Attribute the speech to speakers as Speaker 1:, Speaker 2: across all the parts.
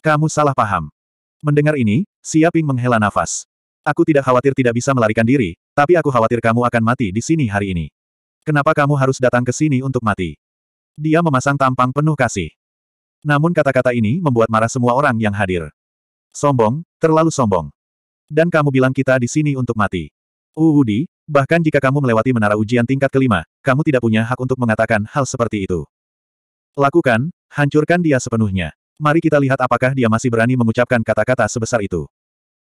Speaker 1: Kamu salah paham. Mendengar ini, Siaping menghela nafas. Aku tidak khawatir tidak bisa melarikan diri, tapi aku khawatir kamu akan mati di sini hari ini. Kenapa kamu harus datang ke sini untuk mati? Dia memasang tampang penuh kasih. Namun kata-kata ini membuat marah semua orang yang hadir. Sombong, terlalu sombong. Dan kamu bilang kita di sini untuk mati. Uudi, bahkan jika kamu melewati menara ujian tingkat kelima, kamu tidak punya hak untuk mengatakan hal seperti itu. Lakukan, hancurkan dia sepenuhnya. Mari kita lihat apakah dia masih berani mengucapkan kata-kata sebesar itu.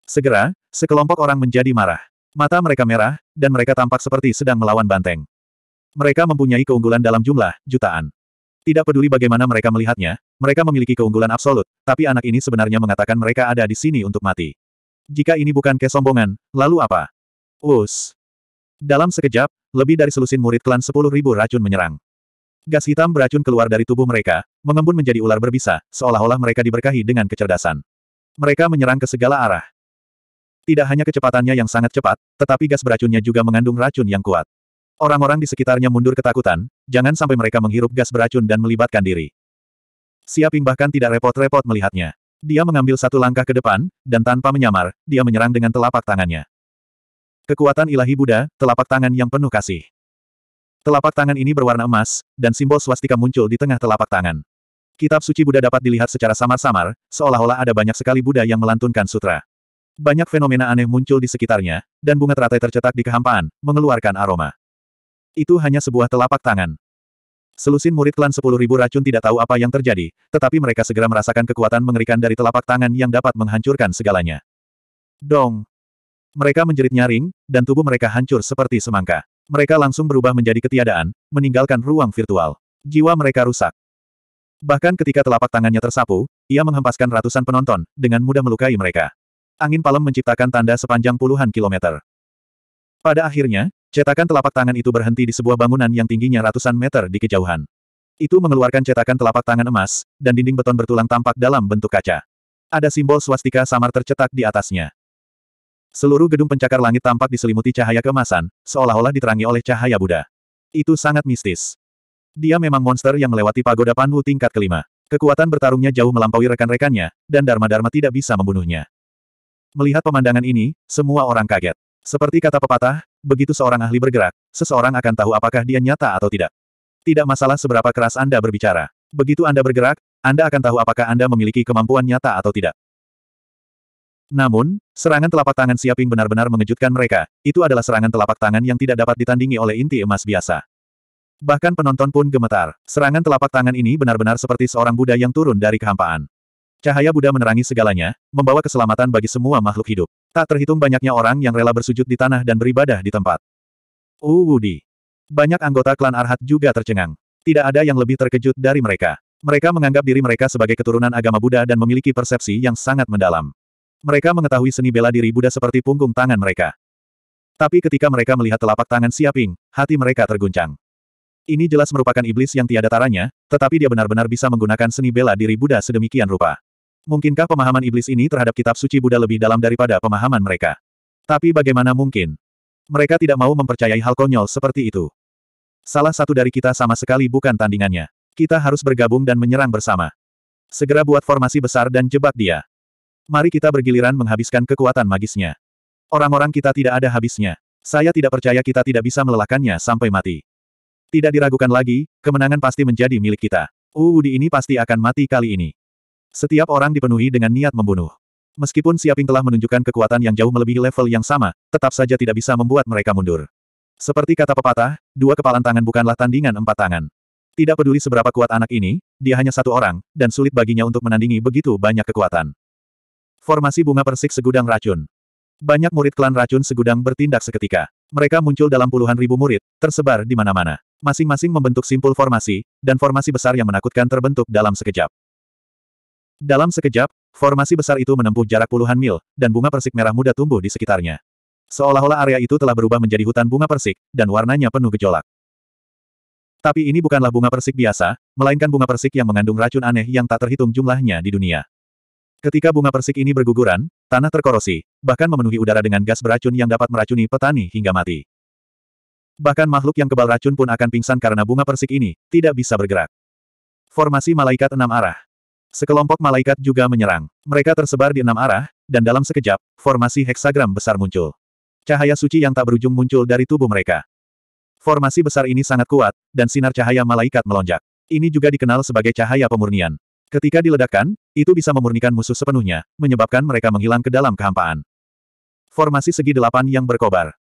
Speaker 1: Segera, sekelompok orang menjadi marah. Mata mereka merah, dan mereka tampak seperti sedang melawan banteng. Mereka mempunyai keunggulan dalam jumlah, jutaan. Tidak peduli bagaimana mereka melihatnya, mereka memiliki keunggulan absolut, tapi anak ini sebenarnya mengatakan mereka ada di sini untuk mati. Jika ini bukan kesombongan, lalu apa? Us. Dalam sekejap, lebih dari selusin murid klan sepuluh ribu racun menyerang. Gas hitam beracun keluar dari tubuh mereka, mengembun menjadi ular berbisa, seolah-olah mereka diberkahi dengan kecerdasan. Mereka menyerang ke segala arah. Tidak hanya kecepatannya yang sangat cepat, tetapi gas beracunnya juga mengandung racun yang kuat. Orang-orang di sekitarnya mundur ketakutan, jangan sampai mereka menghirup gas beracun dan melibatkan diri. Siaping bahkan tidak repot-repot melihatnya. Dia mengambil satu langkah ke depan, dan tanpa menyamar, dia menyerang dengan telapak tangannya. Kekuatan ilahi Buddha, telapak tangan yang penuh kasih. Telapak tangan ini berwarna emas, dan simbol swastika muncul di tengah telapak tangan. Kitab suci Buddha dapat dilihat secara samar-samar, seolah-olah ada banyak sekali Buddha yang melantunkan sutra. Banyak fenomena aneh muncul di sekitarnya, dan bunga teratai tercetak di kehampaan, mengeluarkan aroma. Itu hanya sebuah telapak tangan. Selusin murid klan sepuluh ribu racun tidak tahu apa yang terjadi, tetapi mereka segera merasakan kekuatan mengerikan dari telapak tangan yang dapat menghancurkan segalanya. Dong! Mereka menjerit nyaring, dan tubuh mereka hancur seperti semangka mereka langsung berubah menjadi ketiadaan, meninggalkan ruang virtual. Jiwa mereka rusak. Bahkan ketika telapak tangannya tersapu, ia menghempaskan ratusan penonton, dengan mudah melukai mereka. Angin palem menciptakan tanda sepanjang puluhan kilometer. Pada akhirnya, cetakan telapak tangan itu berhenti di sebuah bangunan yang tingginya ratusan meter di kejauhan. Itu mengeluarkan cetakan telapak tangan emas, dan dinding beton bertulang tampak dalam bentuk kaca. Ada simbol swastika samar tercetak di atasnya. Seluruh gedung pencakar langit tampak diselimuti cahaya kemasan, seolah-olah diterangi oleh cahaya Buddha. Itu sangat mistis. Dia memang monster yang melewati pagoda Panwu tingkat kelima. Kekuatan bertarungnya jauh melampaui rekan-rekannya, dan Dharma-Dharma tidak bisa membunuhnya. Melihat pemandangan ini, semua orang kaget. Seperti kata pepatah, begitu seorang ahli bergerak, seseorang akan tahu apakah dia nyata atau tidak. Tidak masalah seberapa keras Anda berbicara. Begitu Anda bergerak, Anda akan tahu apakah Anda memiliki kemampuan nyata atau tidak. Namun, serangan telapak tangan Siaping benar-benar mengejutkan mereka, itu adalah serangan telapak tangan yang tidak dapat ditandingi oleh inti emas biasa. Bahkan penonton pun gemetar, serangan telapak tangan ini benar-benar seperti seorang Buddha yang turun dari kehampaan. Cahaya Buddha menerangi segalanya, membawa keselamatan bagi semua makhluk hidup. Tak terhitung banyaknya orang yang rela bersujud di tanah dan beribadah di tempat. Uwudi. Banyak anggota klan Arhat juga tercengang. Tidak ada yang lebih terkejut dari mereka. Mereka menganggap diri mereka sebagai keturunan agama Buddha dan memiliki persepsi yang sangat mendalam. Mereka mengetahui seni bela diri Buddha seperti punggung tangan mereka. Tapi ketika mereka melihat telapak tangan Siaping, hati mereka terguncang. Ini jelas merupakan iblis yang tiada taranya, tetapi dia benar-benar bisa menggunakan seni bela diri Buddha sedemikian rupa. Mungkinkah pemahaman iblis ini terhadap kitab suci Buddha lebih dalam daripada pemahaman mereka? Tapi bagaimana mungkin? Mereka tidak mau mempercayai hal konyol seperti itu. Salah satu dari kita sama sekali bukan tandingannya. Kita harus bergabung dan menyerang bersama. Segera buat formasi besar dan jebak dia. Mari kita bergiliran menghabiskan kekuatan magisnya. Orang-orang kita tidak ada habisnya. Saya tidak percaya kita tidak bisa melelahkannya sampai mati. Tidak diragukan lagi, kemenangan pasti menjadi milik kita. Uudi uh, ini pasti akan mati kali ini. Setiap orang dipenuhi dengan niat membunuh. Meskipun Siaping telah menunjukkan kekuatan yang jauh melebihi level yang sama, tetap saja tidak bisa membuat mereka mundur. Seperti kata pepatah, dua kepalan tangan bukanlah tandingan empat tangan. Tidak peduli seberapa kuat anak ini, dia hanya satu orang, dan sulit baginya untuk menandingi begitu banyak kekuatan. Formasi bunga persik segudang racun. Banyak murid klan racun segudang bertindak seketika. Mereka muncul dalam puluhan ribu murid, tersebar di mana-mana. Masing-masing membentuk simpul formasi, dan formasi besar yang menakutkan terbentuk dalam sekejap. Dalam sekejap, formasi besar itu menempuh jarak puluhan mil, dan bunga persik merah muda tumbuh di sekitarnya. Seolah-olah area itu telah berubah menjadi hutan bunga persik, dan warnanya penuh gejolak. Tapi ini bukanlah bunga persik biasa, melainkan bunga persik yang mengandung racun aneh yang tak terhitung jumlahnya di dunia. Ketika bunga persik ini berguguran, tanah terkorosi, bahkan memenuhi udara dengan gas beracun yang dapat meracuni petani hingga mati. Bahkan makhluk yang kebal racun pun akan pingsan karena bunga persik ini tidak bisa bergerak. Formasi malaikat enam arah. Sekelompok malaikat juga menyerang. Mereka tersebar di enam arah, dan dalam sekejap, formasi heksagram besar muncul. Cahaya suci yang tak berujung muncul dari tubuh mereka. Formasi besar ini sangat kuat, dan sinar cahaya malaikat melonjak. Ini juga dikenal sebagai cahaya pemurnian. Ketika diledakkan, itu bisa memurnikan musuh sepenuhnya, menyebabkan mereka menghilang ke dalam kehampaan. Formasi segi delapan yang berkobar.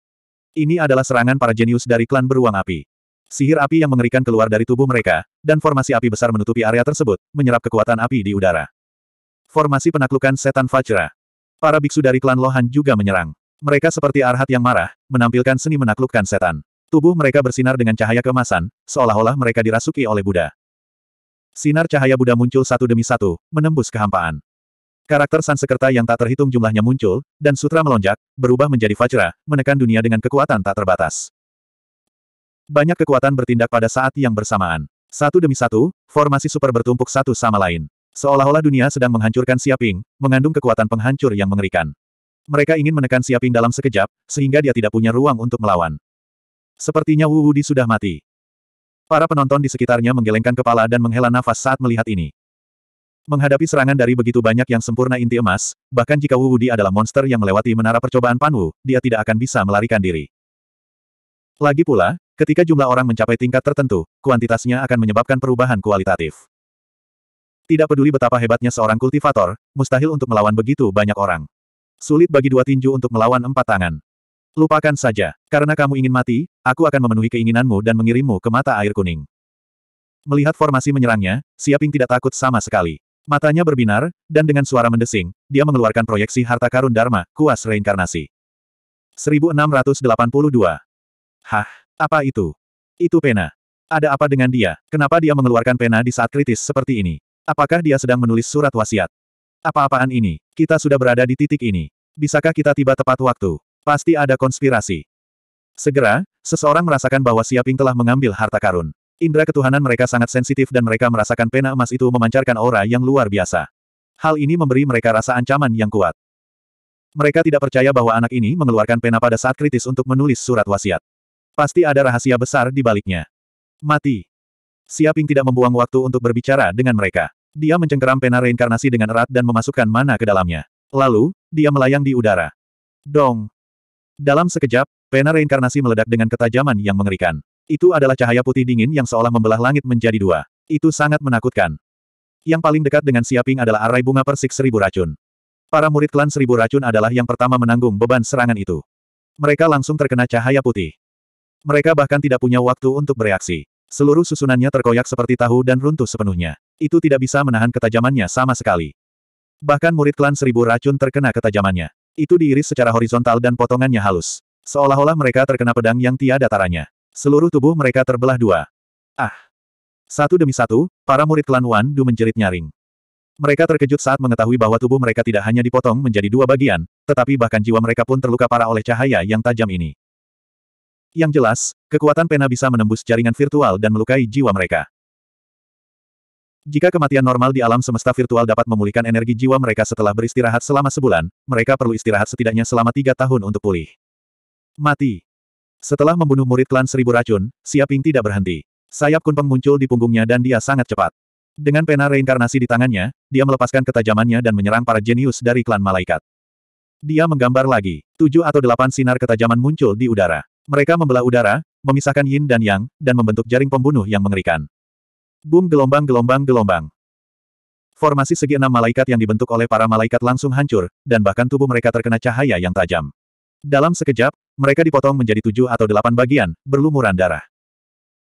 Speaker 1: Ini adalah serangan para jenius dari klan beruang api. Sihir api yang mengerikan keluar dari tubuh mereka, dan formasi api besar menutupi area tersebut, menyerap kekuatan api di udara. Formasi penaklukan setan Fajra. Para biksu dari klan Lohan juga menyerang. Mereka seperti arhat yang marah, menampilkan seni menaklukkan setan. Tubuh mereka bersinar dengan cahaya kemasan, seolah-olah mereka dirasuki oleh Buddha. Sinar cahaya Buddha muncul satu demi satu, menembus kehampaan. Karakter Sansekerta yang tak terhitung jumlahnya muncul, dan sutra melonjak, berubah menjadi Vajra, menekan dunia dengan kekuatan tak terbatas. Banyak kekuatan bertindak pada saat yang bersamaan. Satu demi satu, formasi super bertumpuk satu sama lain. Seolah-olah dunia sedang menghancurkan Siaping, mengandung kekuatan penghancur yang mengerikan. Mereka ingin menekan Siaping dalam sekejap, sehingga dia tidak punya ruang untuk melawan. Sepertinya Wu Wudi sudah mati. Para penonton di sekitarnya menggelengkan kepala dan menghela nafas saat melihat ini. Menghadapi serangan dari begitu banyak yang sempurna inti emas, bahkan jika Wu Di adalah monster yang melewati menara percobaan Panwu, dia tidak akan bisa melarikan diri. Lagi pula, ketika jumlah orang mencapai tingkat tertentu, kuantitasnya akan menyebabkan perubahan kualitatif. Tidak peduli betapa hebatnya seorang kultivator, mustahil untuk melawan begitu banyak orang. Sulit bagi dua tinju untuk melawan empat tangan. Lupakan saja. Karena kamu ingin mati, aku akan memenuhi keinginanmu dan mengirimmu ke mata air kuning. Melihat formasi menyerangnya, Siaping tidak takut sama sekali. Matanya berbinar, dan dengan suara mendesing, dia mengeluarkan proyeksi harta karun Dharma, kuas reinkarnasi. 1682. Hah, apa itu? Itu pena. Ada apa dengan dia? Kenapa dia mengeluarkan pena di saat kritis seperti ini? Apakah dia sedang menulis surat wasiat? Apa-apaan ini? Kita sudah berada di titik ini. Bisakah kita tiba tepat waktu? Pasti ada konspirasi. Segera, seseorang merasakan bahwa Siaping telah mengambil harta karun. Indra ketuhanan mereka sangat sensitif dan mereka merasakan pena emas itu memancarkan aura yang luar biasa. Hal ini memberi mereka rasa ancaman yang kuat. Mereka tidak percaya bahwa anak ini mengeluarkan pena pada saat kritis untuk menulis surat wasiat. Pasti ada rahasia besar di baliknya. Mati. Siaping tidak membuang waktu untuk berbicara dengan mereka. Dia mencengkeram pena reinkarnasi dengan erat dan memasukkan mana ke dalamnya. Lalu, dia melayang di udara. Dong. Dalam sekejap, pena reinkarnasi meledak dengan ketajaman yang mengerikan. Itu adalah cahaya putih dingin yang seolah membelah langit menjadi dua. Itu sangat menakutkan. Yang paling dekat dengan Siaping adalah arai bunga persik seribu racun. Para murid klan seribu racun adalah yang pertama menanggung beban serangan itu. Mereka langsung terkena cahaya putih. Mereka bahkan tidak punya waktu untuk bereaksi. Seluruh susunannya terkoyak seperti tahu dan runtuh sepenuhnya. Itu tidak bisa menahan ketajamannya sama sekali. Bahkan murid klan seribu racun terkena ketajamannya. Itu diiris secara horizontal dan potongannya halus. Seolah-olah mereka terkena pedang yang tiada taranya. Seluruh tubuh mereka terbelah dua. Ah! Satu demi satu, para murid klan Wan Du menjerit nyaring. Mereka terkejut saat mengetahui bahwa tubuh mereka tidak hanya dipotong menjadi dua bagian, tetapi bahkan jiwa mereka pun terluka parah oleh cahaya yang tajam ini. Yang jelas, kekuatan pena bisa menembus jaringan virtual dan melukai jiwa mereka. Jika kematian normal di alam semesta virtual dapat memulihkan energi jiwa mereka setelah beristirahat selama sebulan, mereka perlu istirahat setidaknya selama tiga tahun untuk pulih. Mati. Setelah membunuh murid klan seribu racun, Siaping tidak berhenti. Sayap kunpeng muncul di punggungnya dan dia sangat cepat. Dengan pena reinkarnasi di tangannya, dia melepaskan ketajamannya dan menyerang para jenius dari klan malaikat. Dia menggambar lagi. Tujuh atau delapan sinar ketajaman muncul di udara. Mereka membelah udara, memisahkan yin dan yang, dan membentuk jaring pembunuh yang mengerikan. Bum gelombang-gelombang-gelombang. Formasi segi enam malaikat yang dibentuk oleh para malaikat langsung hancur, dan bahkan tubuh mereka terkena cahaya yang tajam. Dalam sekejap, mereka dipotong menjadi tujuh atau delapan bagian, berlumuran darah.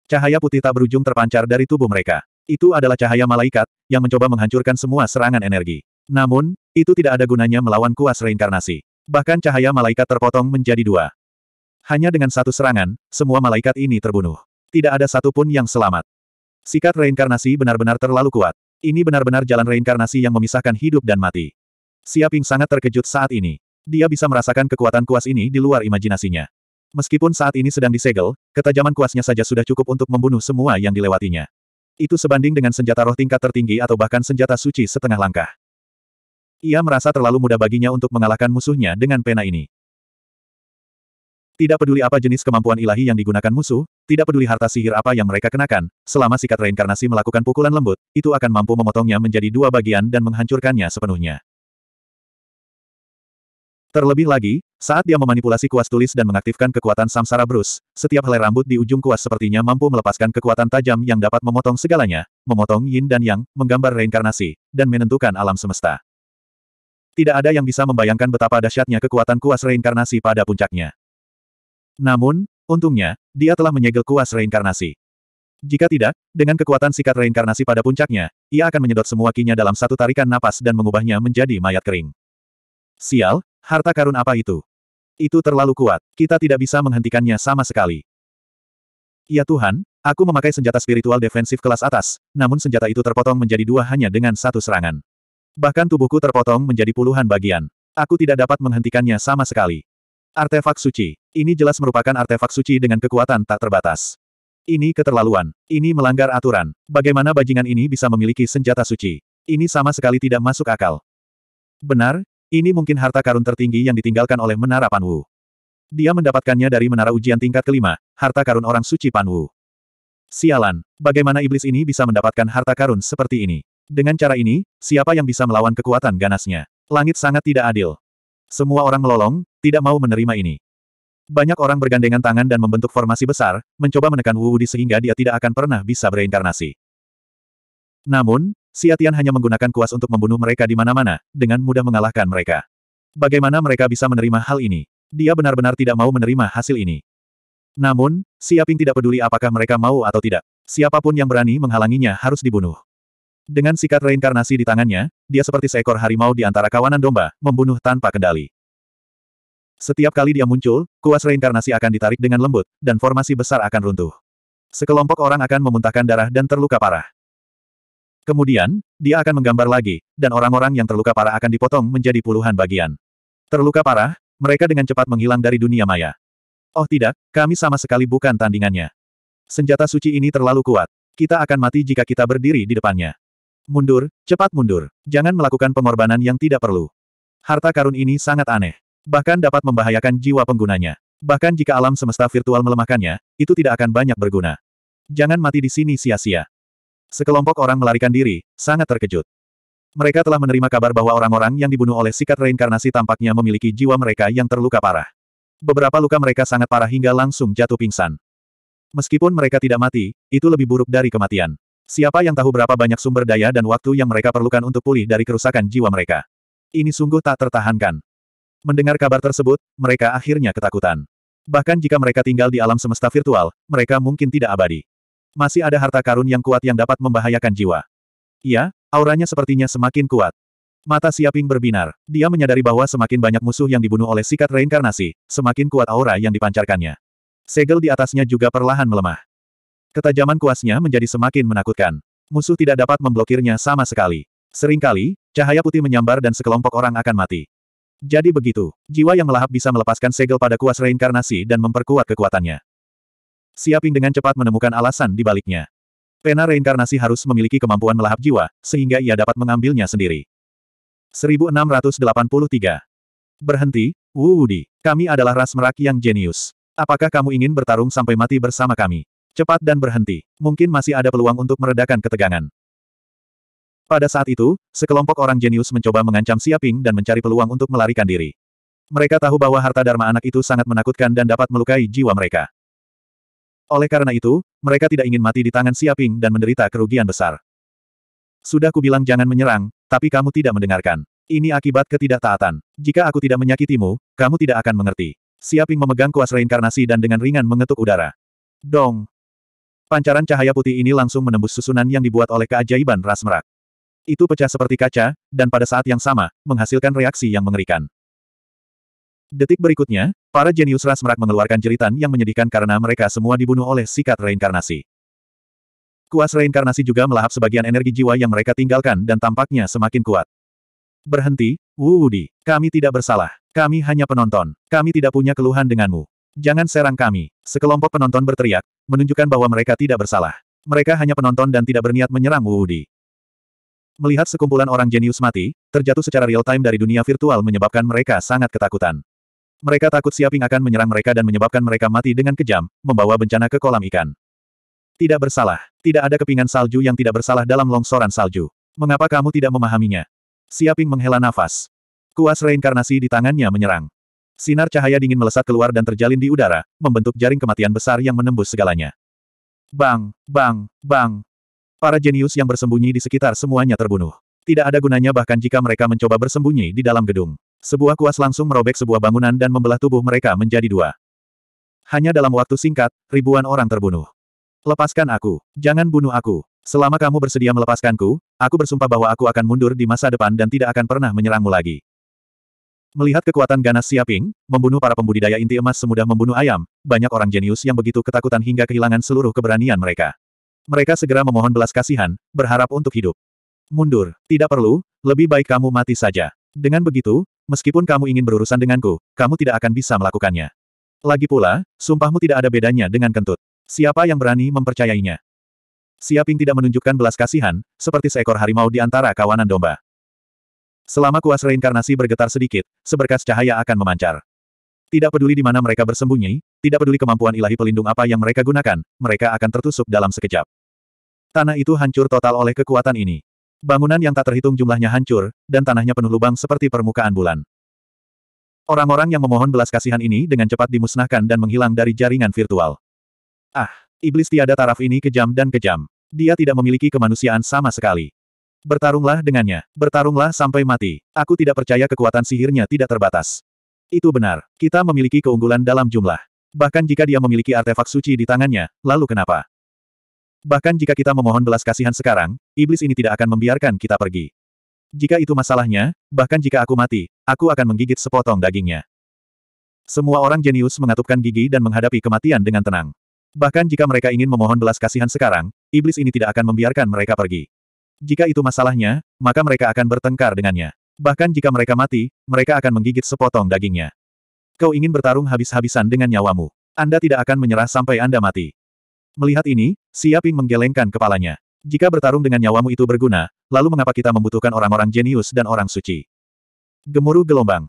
Speaker 1: Cahaya putih tak berujung terpancar dari tubuh mereka. Itu adalah cahaya malaikat, yang mencoba menghancurkan semua serangan energi. Namun, itu tidak ada gunanya melawan kuas reinkarnasi. Bahkan cahaya malaikat terpotong menjadi dua. Hanya dengan satu serangan, semua malaikat ini terbunuh. Tidak ada satupun yang selamat. Sikat reinkarnasi benar-benar terlalu kuat. Ini benar-benar jalan reinkarnasi yang memisahkan hidup dan mati. Siaping sangat terkejut saat ini. Dia bisa merasakan kekuatan kuas ini di luar imajinasinya. Meskipun saat ini sedang disegel, ketajaman kuasnya saja sudah cukup untuk membunuh semua yang dilewatinya. Itu sebanding dengan senjata roh tingkat tertinggi atau bahkan senjata suci setengah langkah. Ia merasa terlalu mudah baginya untuk mengalahkan musuhnya dengan pena ini. Tidak peduli apa jenis kemampuan ilahi yang digunakan musuh, tidak peduli harta sihir apa yang mereka kenakan, selama sikat reinkarnasi melakukan pukulan lembut, itu akan mampu memotongnya menjadi dua bagian dan menghancurkannya sepenuhnya. Terlebih lagi, saat dia memanipulasi kuas tulis dan mengaktifkan kekuatan samsara Bruce, setiap helai rambut di ujung kuas sepertinya mampu melepaskan kekuatan tajam yang dapat memotong segalanya, memotong yin dan yang, menggambar reinkarnasi, dan menentukan alam semesta. Tidak ada yang bisa membayangkan betapa dahsyatnya kekuatan kuas reinkarnasi pada puncaknya. Namun, untungnya, dia telah menyegel kuas reinkarnasi. Jika tidak, dengan kekuatan sikat reinkarnasi pada puncaknya, ia akan menyedot semua kinya dalam satu tarikan napas dan mengubahnya menjadi mayat kering. Sial, harta karun apa itu? Itu terlalu kuat, kita tidak bisa menghentikannya sama sekali. Ya Tuhan, aku memakai senjata spiritual defensif kelas atas, namun senjata itu terpotong menjadi dua hanya dengan satu serangan. Bahkan tubuhku terpotong menjadi puluhan bagian. Aku tidak dapat menghentikannya sama sekali. Artefak suci. Ini jelas merupakan artefak suci dengan kekuatan tak terbatas. Ini keterlaluan. Ini melanggar aturan. Bagaimana bajingan ini bisa memiliki senjata suci? Ini sama sekali tidak masuk akal. Benar, ini mungkin harta karun tertinggi yang ditinggalkan oleh Menara Panwu. Dia mendapatkannya dari Menara Ujian Tingkat Kelima, harta karun orang suci Panwu. Sialan, bagaimana iblis ini bisa mendapatkan harta karun seperti ini? Dengan cara ini, siapa yang bisa melawan kekuatan ganasnya? Langit sangat tidak adil. Semua orang melolong, tidak mau menerima ini. Banyak orang bergandengan tangan dan membentuk formasi besar, mencoba menekan Wu Wudi sehingga dia tidak akan pernah bisa bereinkarnasi. Namun, Siatian hanya menggunakan kuas untuk membunuh mereka di mana-mana, dengan mudah mengalahkan mereka. Bagaimana mereka bisa menerima hal ini? Dia benar-benar tidak mau menerima hasil ini. Namun, Siaping tidak peduli apakah mereka mau atau tidak. Siapapun yang berani menghalanginya harus dibunuh. Dengan sikat reinkarnasi di tangannya, dia seperti seekor harimau di antara kawanan domba, membunuh tanpa kendali. Setiap kali dia muncul, kuas reinkarnasi akan ditarik dengan lembut, dan formasi besar akan runtuh. Sekelompok orang akan memuntahkan darah dan terluka parah. Kemudian, dia akan menggambar lagi, dan orang-orang yang terluka parah akan dipotong menjadi puluhan bagian. Terluka parah, mereka dengan cepat menghilang dari dunia maya. Oh tidak, kami sama sekali bukan tandingannya. Senjata suci ini terlalu kuat. Kita akan mati jika kita berdiri di depannya. Mundur, cepat mundur. Jangan melakukan pengorbanan yang tidak perlu. Harta karun ini sangat aneh bahkan dapat membahayakan jiwa penggunanya. Bahkan jika alam semesta virtual melemahkannya, itu tidak akan banyak berguna. Jangan mati di sini sia-sia. Sekelompok orang melarikan diri, sangat terkejut. Mereka telah menerima kabar bahwa orang-orang yang dibunuh oleh sikat reinkarnasi tampaknya memiliki jiwa mereka yang terluka parah. Beberapa luka mereka sangat parah hingga langsung jatuh pingsan. Meskipun mereka tidak mati, itu lebih buruk dari kematian. Siapa yang tahu berapa banyak sumber daya dan waktu yang mereka perlukan untuk pulih dari kerusakan jiwa mereka? Ini sungguh tak tertahankan. Mendengar kabar tersebut, mereka akhirnya ketakutan. Bahkan jika mereka tinggal di alam semesta virtual, mereka mungkin tidak abadi. Masih ada harta karun yang kuat yang dapat membahayakan jiwa. Iya, auranya sepertinya semakin kuat. Mata Siaping berbinar. Dia menyadari bahwa semakin banyak musuh yang dibunuh oleh sikat reinkarnasi, semakin kuat aura yang dipancarkannya. Segel di atasnya juga perlahan melemah. Ketajaman kuasnya menjadi semakin menakutkan. Musuh tidak dapat memblokirnya sama sekali. Seringkali, cahaya putih menyambar dan sekelompok orang akan mati. Jadi begitu, jiwa yang melahap bisa melepaskan segel pada kuas reinkarnasi dan memperkuat kekuatannya. Siaping dengan cepat menemukan alasan di baliknya. Pena reinkarnasi harus memiliki kemampuan melahap jiwa, sehingga ia dapat mengambilnya sendiri. 1683. Berhenti, Wudi. Kami adalah ras merak yang jenius. Apakah kamu ingin bertarung sampai mati bersama kami? Cepat dan berhenti. Mungkin masih ada peluang untuk meredakan ketegangan. Pada saat itu, sekelompok orang jenius mencoba mengancam Siaping dan mencari peluang untuk melarikan diri. Mereka tahu bahwa harta Dharma anak itu sangat menakutkan dan dapat melukai jiwa mereka. Oleh karena itu, mereka tidak ingin mati di tangan Siaping dan menderita kerugian besar. Sudah kubilang jangan menyerang, tapi kamu tidak mendengarkan. Ini akibat ketidaktaatan. Jika aku tidak menyakitimu, kamu tidak akan mengerti. Siaping memegang kuas reinkarnasi dan dengan ringan mengetuk udara. Dong! Pancaran cahaya putih ini langsung menembus susunan yang dibuat oleh keajaiban ras merak. Itu pecah seperti kaca, dan pada saat yang sama, menghasilkan reaksi yang mengerikan. Detik berikutnya, para jenius ras merak mengeluarkan jeritan yang menyedihkan karena mereka semua dibunuh oleh sikat reinkarnasi. Kuas reinkarnasi juga melahap sebagian energi jiwa yang mereka tinggalkan dan tampaknya semakin kuat. Berhenti, Wu Wudi. Kami tidak bersalah. Kami hanya penonton. Kami tidak punya keluhan denganmu. Jangan serang kami. Sekelompok penonton berteriak, menunjukkan bahwa mereka tidak bersalah. Mereka hanya penonton dan tidak berniat menyerang Wu Wudi. Melihat sekumpulan orang jenius mati, terjatuh secara real-time dari dunia virtual menyebabkan mereka sangat ketakutan. Mereka takut Siaping akan menyerang mereka dan menyebabkan mereka mati dengan kejam, membawa bencana ke kolam ikan. Tidak bersalah. Tidak ada kepingan salju yang tidak bersalah dalam longsoran salju. Mengapa kamu tidak memahaminya? Siaping menghela nafas. Kuas reinkarnasi di tangannya menyerang. Sinar cahaya dingin melesat keluar dan terjalin di udara, membentuk jaring kematian besar yang menembus segalanya. Bang, bang, bang, Para jenius yang bersembunyi di sekitar semuanya terbunuh. Tidak ada gunanya bahkan jika mereka mencoba bersembunyi di dalam gedung. Sebuah kuas langsung merobek sebuah bangunan dan membelah tubuh mereka menjadi dua. Hanya dalam waktu singkat, ribuan orang terbunuh. Lepaskan aku. Jangan bunuh aku. Selama kamu bersedia melepaskanku, aku bersumpah bahwa aku akan mundur di masa depan dan tidak akan pernah menyerangmu lagi. Melihat kekuatan ganas Siaping, membunuh para pembudidaya inti emas semudah membunuh ayam, banyak orang jenius yang begitu ketakutan hingga kehilangan seluruh keberanian mereka mereka segera memohon belas kasihan, berharap untuk hidup. Mundur, tidak perlu, lebih baik kamu mati saja. Dengan begitu, meskipun kamu ingin berurusan denganku, kamu tidak akan bisa melakukannya. Lagi pula, sumpahmu tidak ada bedanya dengan kentut. Siapa yang berani mempercayainya? Siaping tidak menunjukkan belas kasihan, seperti seekor harimau di antara kawanan domba. Selama kuas reinkarnasi bergetar sedikit, seberkas cahaya akan memancar. Tidak peduli di mana mereka bersembunyi, tidak peduli kemampuan ilahi pelindung apa yang mereka gunakan, mereka akan tertusuk dalam sekejap. Tanah itu hancur total oleh kekuatan ini. Bangunan yang tak terhitung jumlahnya hancur, dan tanahnya penuh lubang seperti permukaan bulan. Orang-orang yang memohon belas kasihan ini dengan cepat dimusnahkan dan menghilang dari jaringan virtual. Ah, iblis tiada taraf ini kejam dan kejam. Dia tidak memiliki kemanusiaan sama sekali. Bertarunglah dengannya, bertarunglah sampai mati. Aku tidak percaya kekuatan sihirnya tidak terbatas. Itu benar, kita memiliki keunggulan dalam jumlah. Bahkan jika dia memiliki artefak suci di tangannya, lalu kenapa? Bahkan jika kita memohon belas kasihan sekarang, iblis ini tidak akan membiarkan kita pergi. Jika itu masalahnya, bahkan jika aku mati, aku akan menggigit sepotong dagingnya. Semua orang jenius mengatupkan gigi dan menghadapi kematian dengan tenang. Bahkan jika mereka ingin memohon belas kasihan sekarang, iblis ini tidak akan membiarkan mereka pergi. Jika itu masalahnya, maka mereka akan bertengkar dengannya. Bahkan jika mereka mati, mereka akan menggigit sepotong dagingnya. Kau ingin bertarung habis-habisan dengan nyawamu. Anda tidak akan menyerah sampai Anda mati. Melihat ini, Siaping menggelengkan kepalanya. Jika bertarung dengan nyawamu itu berguna, lalu mengapa kita membutuhkan orang-orang jenius dan orang suci? Gemuruh gelombang.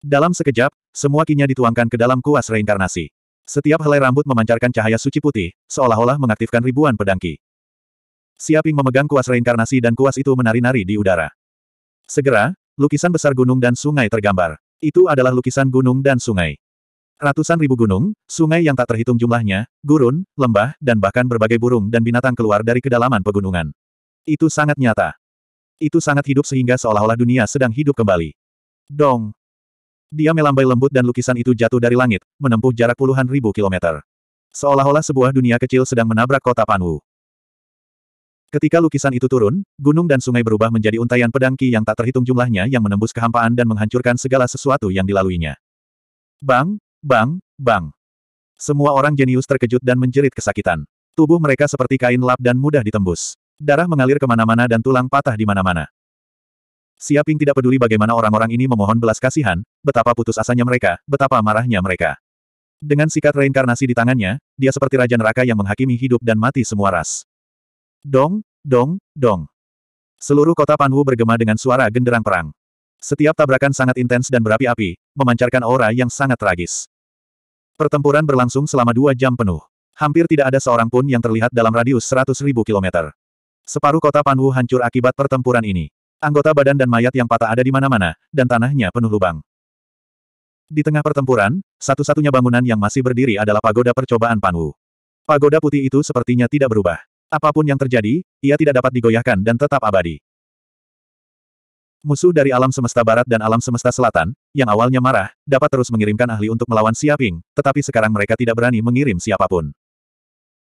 Speaker 1: Dalam sekejap, semua kinya dituangkan ke dalam kuas reinkarnasi. Setiap helai rambut memancarkan cahaya suci putih, seolah-olah mengaktifkan ribuan pedangki. Siaping memegang kuas reinkarnasi dan kuas itu menari-nari di udara. Segera, lukisan besar gunung dan sungai tergambar. Itu adalah lukisan gunung dan sungai. Ratusan ribu gunung, sungai yang tak terhitung jumlahnya, gurun, lembah, dan bahkan berbagai burung dan binatang keluar dari kedalaman pegunungan. Itu sangat nyata. Itu sangat hidup sehingga seolah-olah dunia sedang hidup kembali. Dong! Dia melambai lembut dan lukisan itu jatuh dari langit, menempuh jarak puluhan ribu kilometer. Seolah-olah sebuah dunia kecil sedang menabrak kota Panwu. Ketika lukisan itu turun, gunung dan sungai berubah menjadi untaian pedang Ki yang tak terhitung jumlahnya yang menembus kehampaan dan menghancurkan segala sesuatu yang dilaluinya. Bang, Bang, bang. Semua orang jenius terkejut dan menjerit kesakitan. Tubuh mereka seperti kain lap dan mudah ditembus. Darah mengalir kemana-mana dan tulang patah di mana-mana. Siaping tidak peduli bagaimana orang-orang ini memohon belas kasihan, betapa putus asanya mereka, betapa marahnya mereka. Dengan sikat reinkarnasi di tangannya, dia seperti raja neraka yang menghakimi hidup dan mati semua ras. Dong, dong, dong. Seluruh kota Panwu bergema dengan suara genderang perang. Setiap tabrakan sangat intens dan berapi-api, memancarkan aura yang sangat tragis. Pertempuran berlangsung selama dua jam penuh. Hampir tidak ada seorang pun yang terlihat dalam radius 100.000 kilometer. Separuh kota Panwu hancur akibat pertempuran ini. Anggota badan dan mayat yang patah ada di mana-mana, dan tanahnya penuh lubang. Di tengah pertempuran, satu-satunya bangunan yang masih berdiri adalah pagoda percobaan Panwu. Pagoda putih itu sepertinya tidak berubah. Apapun yang terjadi, ia tidak dapat digoyahkan dan tetap abadi. Musuh dari alam semesta barat dan alam semesta selatan, yang awalnya marah, dapat terus mengirimkan ahli untuk melawan Siaping, tetapi sekarang mereka tidak berani mengirim siapapun.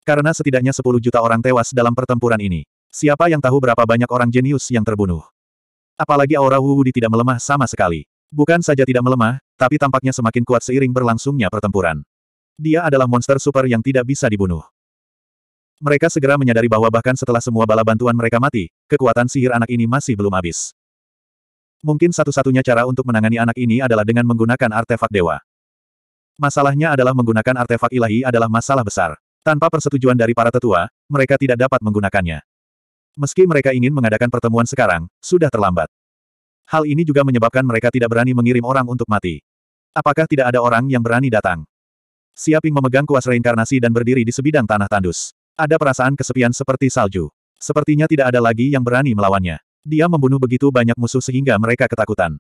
Speaker 1: Karena setidaknya 10 juta orang tewas dalam pertempuran ini. Siapa yang tahu berapa banyak orang jenius yang terbunuh? Apalagi aura Wu Wudi tidak melemah sama sekali. Bukan saja tidak melemah, tapi tampaknya semakin kuat seiring berlangsungnya pertempuran. Dia adalah monster super yang tidak bisa dibunuh. Mereka segera menyadari bahwa bahkan setelah semua bala bantuan mereka mati, kekuatan sihir anak ini masih belum habis. Mungkin satu-satunya cara untuk menangani anak ini adalah dengan menggunakan artefak dewa. Masalahnya adalah menggunakan artefak ilahi adalah masalah besar. Tanpa persetujuan dari para tetua, mereka tidak dapat menggunakannya. Meski mereka ingin mengadakan pertemuan sekarang, sudah terlambat. Hal ini juga menyebabkan mereka tidak berani mengirim orang untuk mati. Apakah tidak ada orang yang berani datang? Siaping memegang kuas reinkarnasi dan berdiri di sebidang tanah tandus. Ada perasaan kesepian seperti salju. Sepertinya tidak ada lagi yang berani melawannya dia membunuh begitu banyak musuh sehingga mereka ketakutan.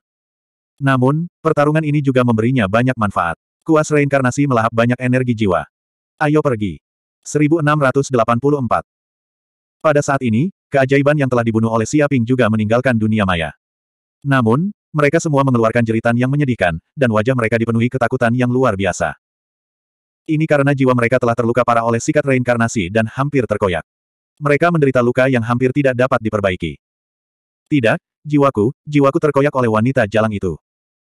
Speaker 1: Namun, pertarungan ini juga memberinya banyak manfaat. Kuas reinkarnasi melahap banyak energi jiwa. Ayo pergi. 1684 Pada saat ini, keajaiban yang telah dibunuh oleh Siaping juga meninggalkan dunia maya. Namun, mereka semua mengeluarkan jeritan yang menyedihkan, dan wajah mereka dipenuhi ketakutan yang luar biasa. Ini karena jiwa mereka telah terluka parah oleh sikat reinkarnasi dan hampir terkoyak. Mereka menderita luka yang hampir tidak dapat diperbaiki. Tidak, jiwaku, jiwaku terkoyak oleh wanita jalang itu.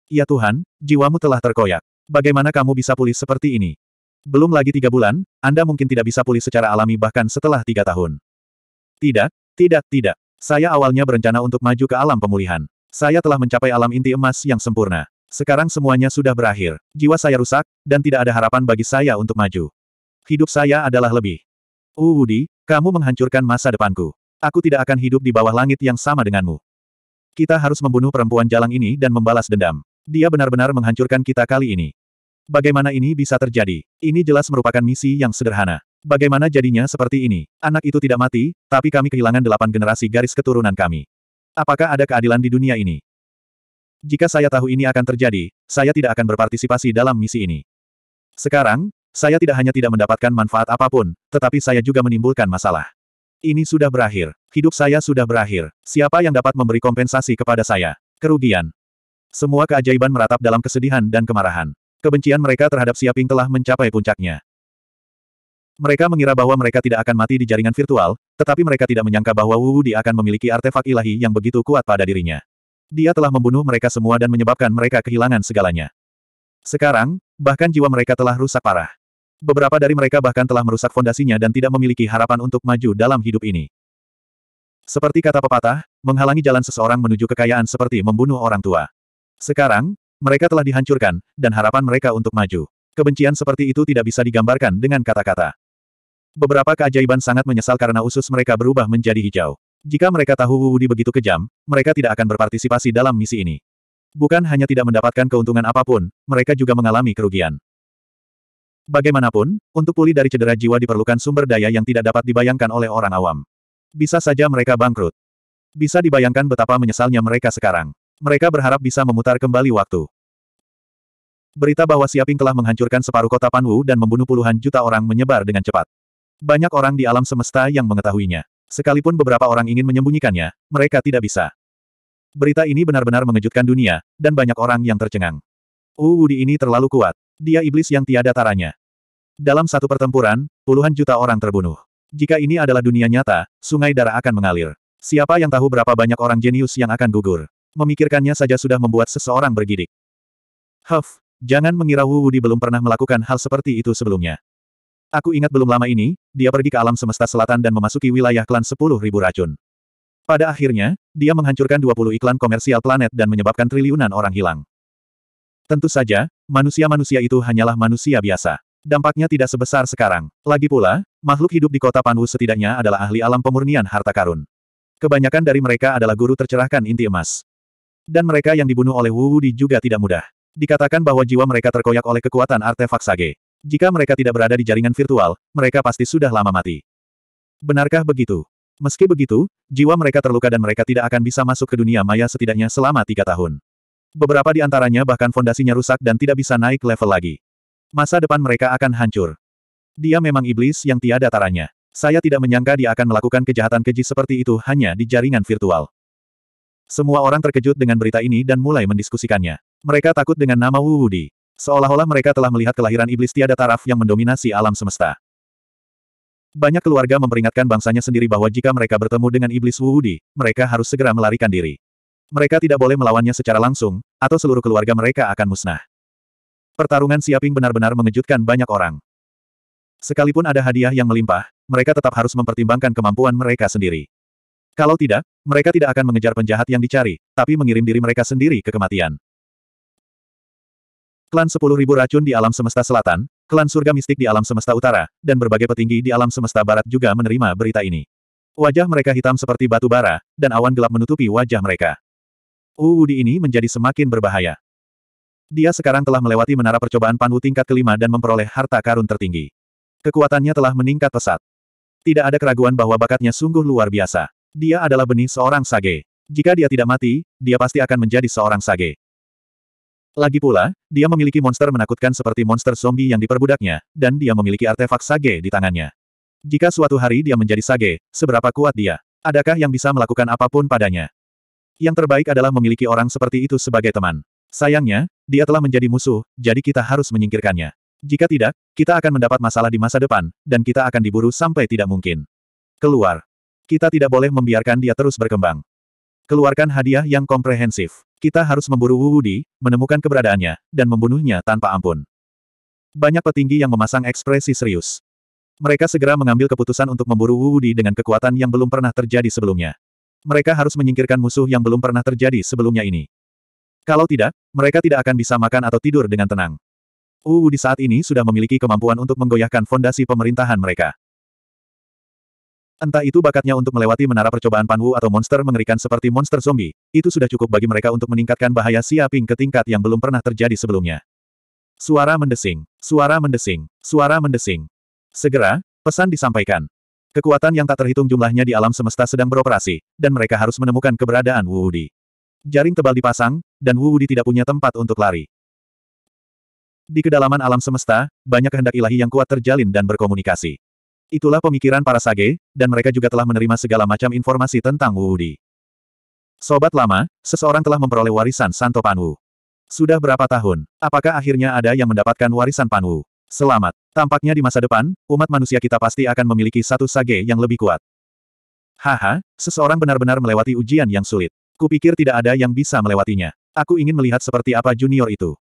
Speaker 1: Ya Tuhan, jiwamu telah terkoyak. Bagaimana kamu bisa pulih seperti ini? Belum lagi tiga bulan, Anda mungkin tidak bisa pulih secara alami bahkan setelah tiga tahun. Tidak, tidak, tidak. Saya awalnya berencana untuk maju ke alam pemulihan. Saya telah mencapai alam inti emas yang sempurna. Sekarang semuanya sudah berakhir. Jiwa saya rusak, dan tidak ada harapan bagi saya untuk maju. Hidup saya adalah lebih. Uudi, kamu menghancurkan masa depanku. Aku tidak akan hidup di bawah langit yang sama denganmu. Kita harus membunuh perempuan jalang ini dan membalas dendam. Dia benar-benar menghancurkan kita kali ini. Bagaimana ini bisa terjadi? Ini jelas merupakan misi yang sederhana. Bagaimana jadinya seperti ini? Anak itu tidak mati, tapi kami kehilangan delapan generasi garis keturunan kami. Apakah ada keadilan di dunia ini? Jika saya tahu ini akan terjadi, saya tidak akan berpartisipasi dalam misi ini. Sekarang, saya tidak hanya tidak mendapatkan manfaat apapun, tetapi saya juga menimbulkan masalah. Ini sudah berakhir. Hidup saya sudah berakhir. Siapa yang dapat memberi kompensasi kepada saya? Kerugian. Semua keajaiban meratap dalam kesedihan dan kemarahan. Kebencian mereka terhadap Siaping telah mencapai puncaknya. Mereka mengira bahwa mereka tidak akan mati di jaringan virtual, tetapi mereka tidak menyangka bahwa Wu Di akan memiliki artefak ilahi yang begitu kuat pada dirinya. Dia telah membunuh mereka semua dan menyebabkan mereka kehilangan segalanya. Sekarang, bahkan jiwa mereka telah rusak parah. Beberapa dari mereka bahkan telah merusak fondasinya dan tidak memiliki harapan untuk maju dalam hidup ini. Seperti kata pepatah, menghalangi jalan seseorang menuju kekayaan seperti membunuh orang tua. Sekarang, mereka telah dihancurkan, dan harapan mereka untuk maju. Kebencian seperti itu tidak bisa digambarkan dengan kata-kata. Beberapa keajaiban sangat menyesal karena usus mereka berubah menjadi hijau. Jika mereka tahu Wuwudi begitu kejam, mereka tidak akan berpartisipasi dalam misi ini. Bukan hanya tidak mendapatkan keuntungan apapun, mereka juga mengalami kerugian. Bagaimanapun, untuk pulih dari cedera jiwa diperlukan sumber daya yang tidak dapat dibayangkan oleh orang awam. Bisa saja mereka bangkrut. Bisa dibayangkan betapa menyesalnya mereka sekarang. Mereka berharap bisa memutar kembali waktu. Berita bahwa Siaping telah menghancurkan separuh kota Panwu dan membunuh puluhan juta orang menyebar dengan cepat. Banyak orang di alam semesta yang mengetahuinya. Sekalipun beberapa orang ingin menyembunyikannya, mereka tidak bisa. Berita ini benar-benar mengejutkan dunia, dan banyak orang yang tercengang. Wu Di ini terlalu kuat. Dia iblis yang tiada taranya. Dalam satu pertempuran, puluhan juta orang terbunuh. Jika ini adalah dunia nyata, sungai darah akan mengalir. Siapa yang tahu berapa banyak orang jenius yang akan gugur. Memikirkannya saja sudah membuat seseorang bergidik. Huff, jangan mengira Wu Wudi belum pernah melakukan hal seperti itu sebelumnya. Aku ingat belum lama ini, dia pergi ke alam semesta selatan dan memasuki wilayah klan 10.000 racun. Pada akhirnya, dia menghancurkan 20 iklan komersial planet dan menyebabkan triliunan orang hilang. Tentu saja, manusia-manusia itu hanyalah manusia biasa. Dampaknya tidak sebesar sekarang. Lagi pula, makhluk hidup di kota Panwu setidaknya adalah ahli alam pemurnian harta karun. Kebanyakan dari mereka adalah guru tercerahkan inti emas. Dan mereka yang dibunuh oleh Wu Wudi juga tidak mudah. Dikatakan bahwa jiwa mereka terkoyak oleh kekuatan artefak sage. Jika mereka tidak berada di jaringan virtual, mereka pasti sudah lama mati. Benarkah begitu? Meski begitu, jiwa mereka terluka dan mereka tidak akan bisa masuk ke dunia maya setidaknya selama tiga tahun. Beberapa di antaranya bahkan fondasinya rusak dan tidak bisa naik level lagi. Masa depan mereka akan hancur. Dia memang iblis yang tiada taranya. Saya tidak menyangka dia akan melakukan kejahatan keji seperti itu hanya di jaringan virtual. Semua orang terkejut dengan berita ini dan mulai mendiskusikannya. Mereka takut dengan nama Wu Wudi. Seolah-olah mereka telah melihat kelahiran iblis tiada taraf yang mendominasi alam semesta. Banyak keluarga memperingatkan bangsanya sendiri bahwa jika mereka bertemu dengan iblis Wu Wudi, mereka harus segera melarikan diri. Mereka tidak boleh melawannya secara langsung, atau seluruh keluarga mereka akan musnah. Pertarungan Siaping benar-benar mengejutkan banyak orang. Sekalipun ada hadiah yang melimpah, mereka tetap harus mempertimbangkan kemampuan mereka sendiri. Kalau tidak, mereka tidak akan mengejar penjahat yang dicari, tapi mengirim diri mereka sendiri ke kematian. Klan 10.000 racun di alam semesta selatan, klan surga mistik di alam semesta utara, dan berbagai petinggi di alam semesta barat juga menerima berita ini. Wajah mereka hitam seperti batu bara, dan awan gelap menutupi wajah mereka. Uudi ini menjadi semakin berbahaya. Dia sekarang telah melewati menara percobaan Panwu tingkat kelima dan memperoleh harta karun tertinggi. Kekuatannya telah meningkat pesat. Tidak ada keraguan bahwa bakatnya sungguh luar biasa. Dia adalah benih seorang sage. Jika dia tidak mati, dia pasti akan menjadi seorang sage. Lagi pula, dia memiliki monster menakutkan seperti monster zombie yang diperbudaknya, dan dia memiliki artefak sage di tangannya. Jika suatu hari dia menjadi sage, seberapa kuat dia? Adakah yang bisa melakukan apapun padanya? Yang terbaik adalah memiliki orang seperti itu sebagai teman. Sayangnya, dia telah menjadi musuh, jadi kita harus menyingkirkannya. Jika tidak, kita akan mendapat masalah di masa depan, dan kita akan diburu sampai tidak mungkin. Keluar. Kita tidak boleh membiarkan dia terus berkembang. Keluarkan hadiah yang komprehensif. Kita harus memburu Wu Wuwudi, menemukan keberadaannya, dan membunuhnya tanpa ampun. Banyak petinggi yang memasang ekspresi serius. Mereka segera mengambil keputusan untuk memburu Wu Wuwudi dengan kekuatan yang belum pernah terjadi sebelumnya mereka harus menyingkirkan musuh yang belum pernah terjadi sebelumnya ini. Kalau tidak, mereka tidak akan bisa makan atau tidur dengan tenang. UU di saat ini sudah memiliki kemampuan untuk menggoyahkan fondasi pemerintahan mereka. Entah itu bakatnya untuk melewati menara percobaan Panwu atau monster mengerikan seperti monster zombie, itu sudah cukup bagi mereka untuk meningkatkan bahaya Siaping ke tingkat yang belum pernah terjadi sebelumnya. Suara mendesing, suara mendesing, suara mendesing. Segera, pesan disampaikan. Kekuatan yang tak terhitung jumlahnya di alam semesta sedang beroperasi, dan mereka harus menemukan keberadaan Wu Wudi. Jaring tebal dipasang, dan Wu Wudi tidak punya tempat untuk lari. Di kedalaman alam semesta, banyak kehendak ilahi yang kuat terjalin dan berkomunikasi. Itulah pemikiran para sage, dan mereka juga telah menerima segala macam informasi tentang Wu Wudi. Sobat lama, seseorang telah memperoleh warisan Santo Panwu. Sudah berapa tahun? Apakah akhirnya ada yang mendapatkan warisan Panwu? Selamat. Tampaknya di masa depan, umat manusia kita pasti akan memiliki satu sage yang lebih kuat. Haha, seseorang benar-benar melewati ujian yang sulit. Kupikir tidak ada yang bisa melewatinya. Aku ingin melihat seperti apa junior itu.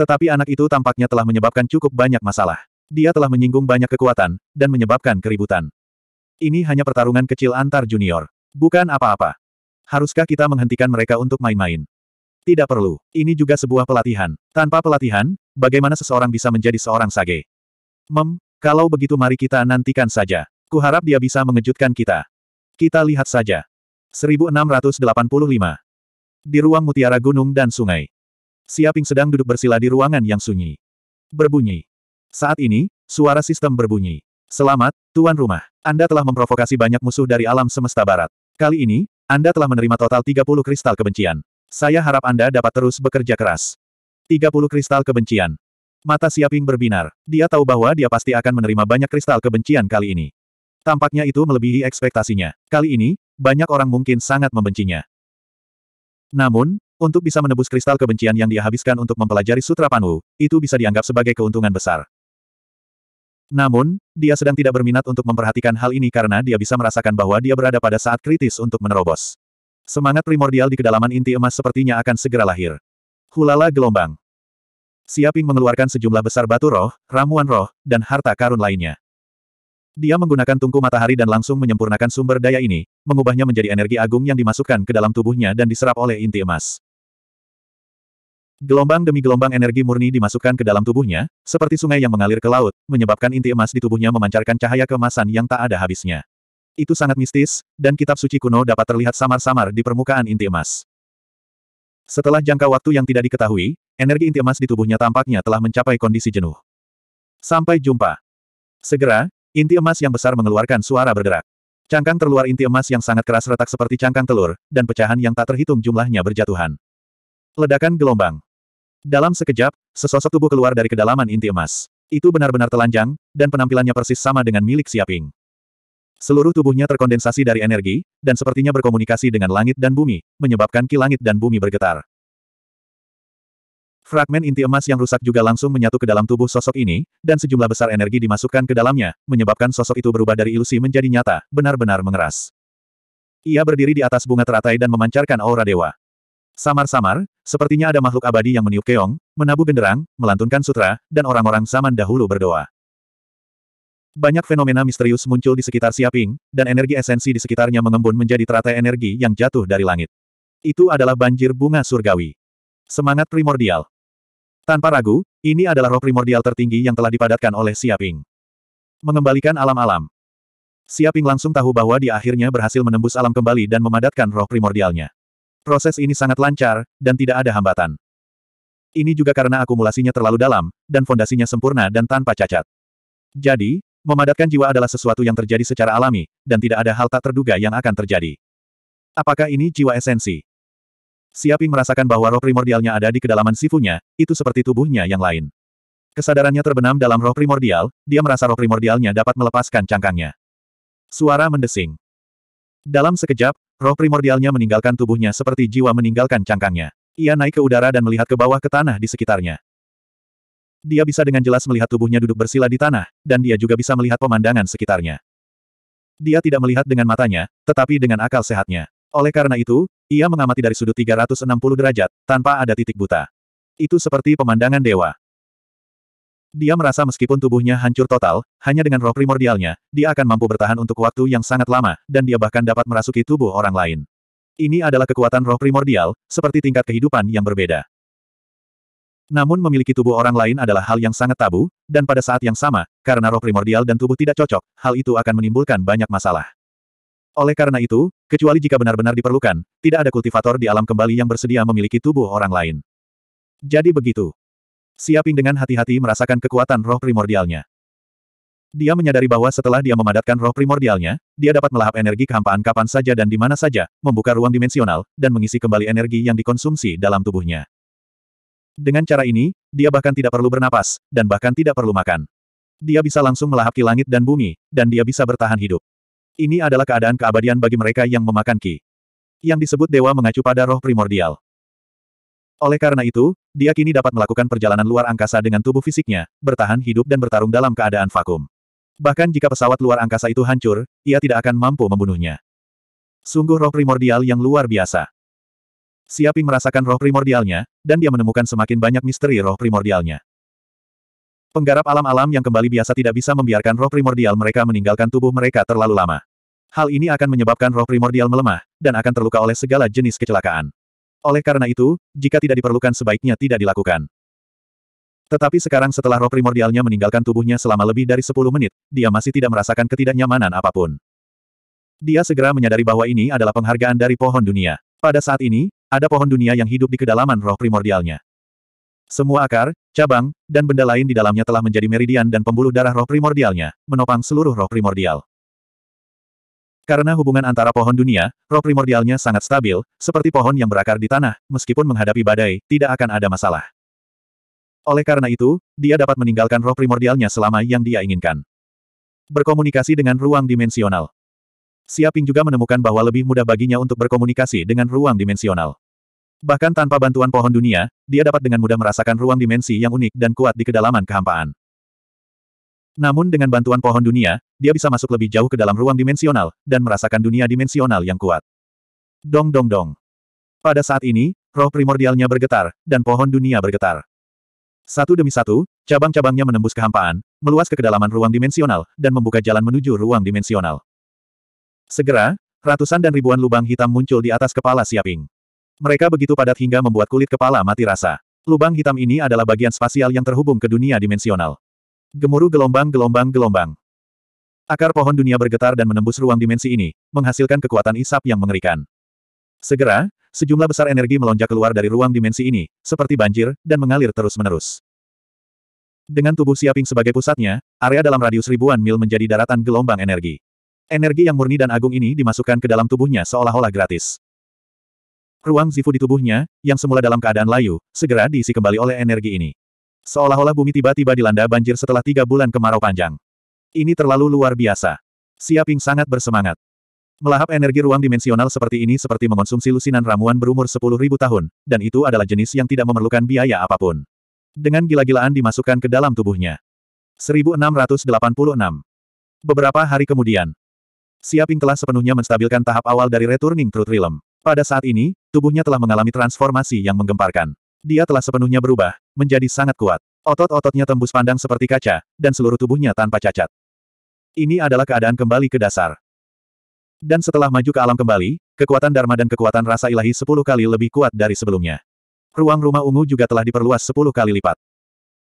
Speaker 1: Tetapi anak itu tampaknya telah menyebabkan cukup banyak masalah. Dia telah menyinggung banyak kekuatan, dan menyebabkan keributan. Ini hanya pertarungan kecil antar junior. Bukan apa-apa. Haruskah kita menghentikan mereka untuk main-main? Tidak perlu. Ini juga sebuah pelatihan. Tanpa pelatihan, bagaimana seseorang bisa menjadi seorang sage? Mem, kalau begitu mari kita nantikan saja. Kuharap dia bisa mengejutkan kita. Kita lihat saja. 1685. Di ruang mutiara gunung dan sungai. Siaping sedang duduk bersila di ruangan yang sunyi. Berbunyi. Saat ini, suara sistem berbunyi. Selamat, Tuan Rumah. Anda telah memprovokasi banyak musuh dari alam semesta barat. Kali ini, Anda telah menerima total 30 kristal kebencian. Saya harap Anda dapat terus bekerja keras. 30 kristal kebencian. Mata Siaping berbinar. Dia tahu bahwa dia pasti akan menerima banyak kristal kebencian kali ini. Tampaknya itu melebihi ekspektasinya. Kali ini, banyak orang mungkin sangat membencinya. Namun, untuk bisa menebus kristal kebencian yang dia habiskan untuk mempelajari Sutra panu, itu bisa dianggap sebagai keuntungan besar. Namun, dia sedang tidak berminat untuk memperhatikan hal ini karena dia bisa merasakan bahwa dia berada pada saat kritis untuk menerobos. Semangat primordial di kedalaman inti emas sepertinya akan segera lahir. Hulala gelombang. Siaping mengeluarkan sejumlah besar batu roh, ramuan roh, dan harta karun lainnya. Dia menggunakan tungku matahari dan langsung menyempurnakan sumber daya ini, mengubahnya menjadi energi agung yang dimasukkan ke dalam tubuhnya dan diserap oleh inti emas. Gelombang demi gelombang energi murni dimasukkan ke dalam tubuhnya, seperti sungai yang mengalir ke laut, menyebabkan inti emas di tubuhnya memancarkan cahaya kemasan yang tak ada habisnya. Itu sangat mistis, dan kitab suci kuno dapat terlihat samar-samar di permukaan inti emas. Setelah jangka waktu yang tidak diketahui, energi inti emas di tubuhnya tampaknya telah mencapai kondisi jenuh. Sampai jumpa. Segera, inti emas yang besar mengeluarkan suara berderak. Cangkang terluar inti emas yang sangat keras retak seperti cangkang telur, dan pecahan yang tak terhitung jumlahnya berjatuhan. Ledakan gelombang. Dalam sekejap, sesosok tubuh keluar dari kedalaman inti emas. Itu benar-benar telanjang, dan penampilannya persis sama dengan milik Siaping. Seluruh tubuhnya terkondensasi dari energi, dan sepertinya berkomunikasi dengan langit dan bumi, menyebabkan ki langit dan bumi bergetar. Fragmen inti emas yang rusak juga langsung menyatu ke dalam tubuh sosok ini, dan sejumlah besar energi dimasukkan ke dalamnya, menyebabkan sosok itu berubah dari ilusi menjadi nyata, benar-benar mengeras. Ia berdiri di atas bunga teratai dan memancarkan aura dewa. Samar-samar, sepertinya ada makhluk abadi yang meniup keong, menabuh genderang, melantunkan sutra, dan orang-orang zaman dahulu berdoa. Banyak fenomena misterius muncul di sekitar Siaping, dan energi esensi di sekitarnya mengembun menjadi teratai energi yang jatuh dari langit. Itu adalah banjir bunga surgawi. Semangat primordial. Tanpa ragu, ini adalah roh primordial tertinggi yang telah dipadatkan oleh Siaping. Mengembalikan alam-alam. Siaping langsung tahu bahwa dia akhirnya berhasil menembus alam kembali dan memadatkan roh primordialnya. Proses ini sangat lancar, dan tidak ada hambatan. Ini juga karena akumulasinya terlalu dalam, dan fondasinya sempurna dan tanpa cacat. Jadi, Memadatkan jiwa adalah sesuatu yang terjadi secara alami, dan tidak ada hal tak terduga yang akan terjadi. Apakah ini jiwa esensi? Siaping merasakan bahwa roh primordialnya ada di kedalaman sifunya, itu seperti tubuhnya yang lain. Kesadarannya terbenam dalam roh primordial, dia merasa roh primordialnya dapat melepaskan cangkangnya. Suara mendesing. Dalam sekejap, roh primordialnya meninggalkan tubuhnya seperti jiwa meninggalkan cangkangnya. Ia naik ke udara dan melihat ke bawah ke tanah di sekitarnya. Dia bisa dengan jelas melihat tubuhnya duduk bersila di tanah, dan dia juga bisa melihat pemandangan sekitarnya. Dia tidak melihat dengan matanya, tetapi dengan akal sehatnya. Oleh karena itu, ia mengamati dari sudut 360 derajat, tanpa ada titik buta. Itu seperti pemandangan dewa. Dia merasa meskipun tubuhnya hancur total, hanya dengan roh primordialnya, dia akan mampu bertahan untuk waktu yang sangat lama, dan dia bahkan dapat merasuki tubuh orang lain. Ini adalah kekuatan roh primordial, seperti tingkat kehidupan yang berbeda. Namun memiliki tubuh orang lain adalah hal yang sangat tabu, dan pada saat yang sama, karena roh primordial dan tubuh tidak cocok, hal itu akan menimbulkan banyak masalah. Oleh karena itu, kecuali jika benar-benar diperlukan, tidak ada kultivator di alam kembali yang bersedia memiliki tubuh orang lain. Jadi begitu. Siaping dengan hati-hati merasakan kekuatan roh primordialnya. Dia menyadari bahwa setelah dia memadatkan roh primordialnya, dia dapat melahap energi kehampaan kapan saja dan di mana saja, membuka ruang dimensional, dan mengisi kembali energi yang dikonsumsi dalam tubuhnya. Dengan cara ini, dia bahkan tidak perlu bernapas, dan bahkan tidak perlu makan. Dia bisa langsung melahap ki langit dan bumi, dan dia bisa bertahan hidup. Ini adalah keadaan keabadian bagi mereka yang memakan ki. Yang disebut dewa mengacu pada roh primordial. Oleh karena itu, dia kini dapat melakukan perjalanan luar angkasa dengan tubuh fisiknya, bertahan hidup dan bertarung dalam keadaan vakum. Bahkan jika pesawat luar angkasa itu hancur, ia tidak akan mampu membunuhnya. Sungguh roh primordial yang luar biasa. Siaping merasakan roh primordialnya, dan dia menemukan semakin banyak misteri roh primordialnya. Penggarap alam-alam yang kembali biasa tidak bisa membiarkan roh primordial mereka meninggalkan tubuh mereka terlalu lama. Hal ini akan menyebabkan roh primordial melemah, dan akan terluka oleh segala jenis kecelakaan. Oleh karena itu, jika tidak diperlukan sebaiknya tidak dilakukan. Tetapi sekarang setelah roh primordialnya meninggalkan tubuhnya selama lebih dari 10 menit, dia masih tidak merasakan ketidaknyamanan apapun. Dia segera menyadari bahwa ini adalah penghargaan dari pohon dunia. Pada saat ini, ada pohon dunia yang hidup di kedalaman roh primordialnya. Semua akar, cabang, dan benda lain di dalamnya telah menjadi meridian dan pembuluh darah roh primordialnya, menopang seluruh roh primordial. Karena hubungan antara pohon dunia, roh primordialnya sangat stabil, seperti pohon yang berakar di tanah, meskipun menghadapi badai, tidak akan ada masalah. Oleh karena itu, dia dapat meninggalkan roh primordialnya selama yang dia inginkan. Berkomunikasi dengan ruang dimensional. Siaping juga menemukan bahwa lebih mudah baginya untuk berkomunikasi dengan ruang dimensional. Bahkan tanpa bantuan pohon dunia, dia dapat dengan mudah merasakan ruang dimensi yang unik dan kuat di kedalaman kehampaan. Namun dengan bantuan pohon dunia, dia bisa masuk lebih jauh ke dalam ruang dimensional, dan merasakan dunia dimensional yang kuat. Dong dong dong. Pada saat ini, roh primordialnya bergetar, dan pohon dunia bergetar. Satu demi satu, cabang-cabangnya menembus kehampaan, meluas ke kedalaman ruang dimensional, dan membuka jalan menuju ruang dimensional. Segera, ratusan dan ribuan lubang hitam muncul di atas kepala Siaping. Mereka begitu padat hingga membuat kulit kepala mati rasa. Lubang hitam ini adalah bagian spasial yang terhubung ke dunia dimensional. Gemuruh gelombang-gelombang-gelombang. Akar pohon dunia bergetar dan menembus ruang dimensi ini, menghasilkan kekuatan isap yang mengerikan. Segera, sejumlah besar energi melonjak keluar dari ruang dimensi ini, seperti banjir, dan mengalir terus-menerus. Dengan tubuh Siaping sebagai pusatnya, area dalam radius ribuan mil menjadi daratan gelombang energi. Energi yang murni dan agung ini dimasukkan ke dalam tubuhnya seolah-olah gratis. Ruang Zifu di tubuhnya, yang semula dalam keadaan layu, segera diisi kembali oleh energi ini. Seolah-olah bumi tiba-tiba dilanda banjir setelah tiga bulan kemarau panjang. Ini terlalu luar biasa. Siaping sangat bersemangat. Melahap energi ruang dimensional seperti ini seperti mengonsumsi lusinan ramuan berumur 10.000 tahun, dan itu adalah jenis yang tidak memerlukan biaya apapun. Dengan gila-gilaan dimasukkan ke dalam tubuhnya. 1686. Beberapa hari kemudian, Siaping telah sepenuhnya menstabilkan tahap awal dari Returning Truth Realm. Pada saat ini, Tubuhnya telah mengalami transformasi yang menggemparkan. Dia telah sepenuhnya berubah, menjadi sangat kuat. Otot-ototnya tembus pandang seperti kaca, dan seluruh tubuhnya tanpa cacat. Ini adalah keadaan kembali ke dasar. Dan setelah maju ke alam kembali, kekuatan Dharma dan kekuatan rasa ilahi sepuluh kali lebih kuat dari sebelumnya. Ruang rumah ungu juga telah diperluas sepuluh kali lipat.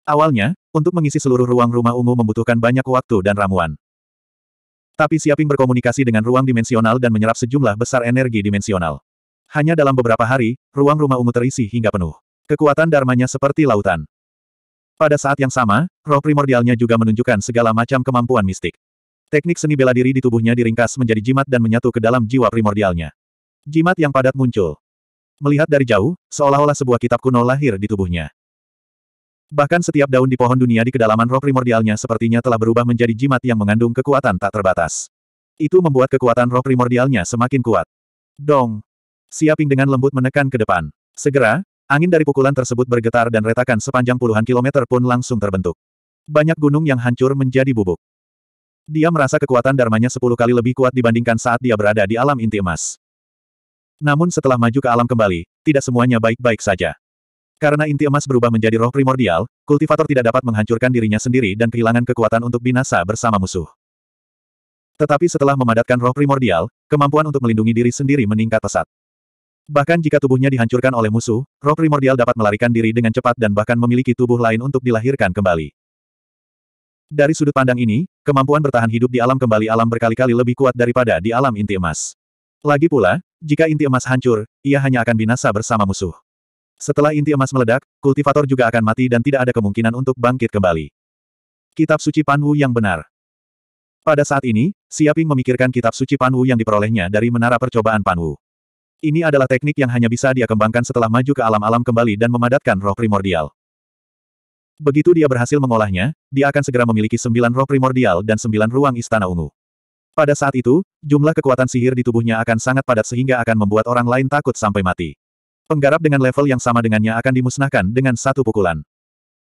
Speaker 1: Awalnya, untuk mengisi seluruh ruang rumah ungu membutuhkan banyak waktu dan ramuan. Tapi Siaping berkomunikasi dengan ruang dimensional dan menyerap sejumlah besar energi dimensional. Hanya dalam beberapa hari, ruang rumah ungu terisi hingga penuh. Kekuatan Darmanya seperti lautan. Pada saat yang sama, roh primordialnya juga menunjukkan segala macam kemampuan mistik. Teknik seni bela diri di tubuhnya diringkas menjadi jimat dan menyatu ke dalam jiwa primordialnya. Jimat yang padat muncul. Melihat dari jauh, seolah-olah sebuah kitab kuno lahir di tubuhnya. Bahkan setiap daun di pohon dunia di kedalaman roh primordialnya sepertinya telah berubah menjadi jimat yang mengandung kekuatan tak terbatas. Itu membuat kekuatan roh primordialnya semakin kuat. Dong! Siaping dengan lembut menekan ke depan. Segera, angin dari pukulan tersebut bergetar dan retakan sepanjang puluhan kilometer pun langsung terbentuk. Banyak gunung yang hancur menjadi bubuk. Dia merasa kekuatan darmanya sepuluh kali lebih kuat dibandingkan saat dia berada di alam inti emas. Namun setelah maju ke alam kembali, tidak semuanya baik-baik saja. Karena inti emas berubah menjadi roh primordial, kultivator tidak dapat menghancurkan dirinya sendiri dan kehilangan kekuatan untuk binasa bersama musuh. Tetapi setelah memadatkan roh primordial, kemampuan untuk melindungi diri sendiri meningkat pesat. Bahkan jika tubuhnya dihancurkan oleh musuh, roh primordial dapat melarikan diri dengan cepat dan bahkan memiliki tubuh lain untuk dilahirkan kembali. Dari sudut pandang ini, kemampuan bertahan hidup di alam kembali alam berkali-kali lebih kuat daripada di alam inti emas. Lagi pula, jika inti emas hancur, ia hanya akan binasa bersama musuh. Setelah inti emas meledak, kultivator juga akan mati dan tidak ada kemungkinan untuk bangkit kembali. Kitab Suci Panwu yang benar. Pada saat ini, Siaping memikirkan kitab suci Panwu yang diperolehnya dari menara percobaan Panwu. Ini adalah teknik yang hanya bisa dia kembangkan setelah maju ke alam-alam kembali dan memadatkan roh primordial. Begitu dia berhasil mengolahnya, dia akan segera memiliki sembilan roh primordial dan sembilan ruang istana ungu. Pada saat itu, jumlah kekuatan sihir di tubuhnya akan sangat padat sehingga akan membuat orang lain takut sampai mati. Penggarap dengan level yang sama dengannya akan dimusnahkan dengan satu pukulan.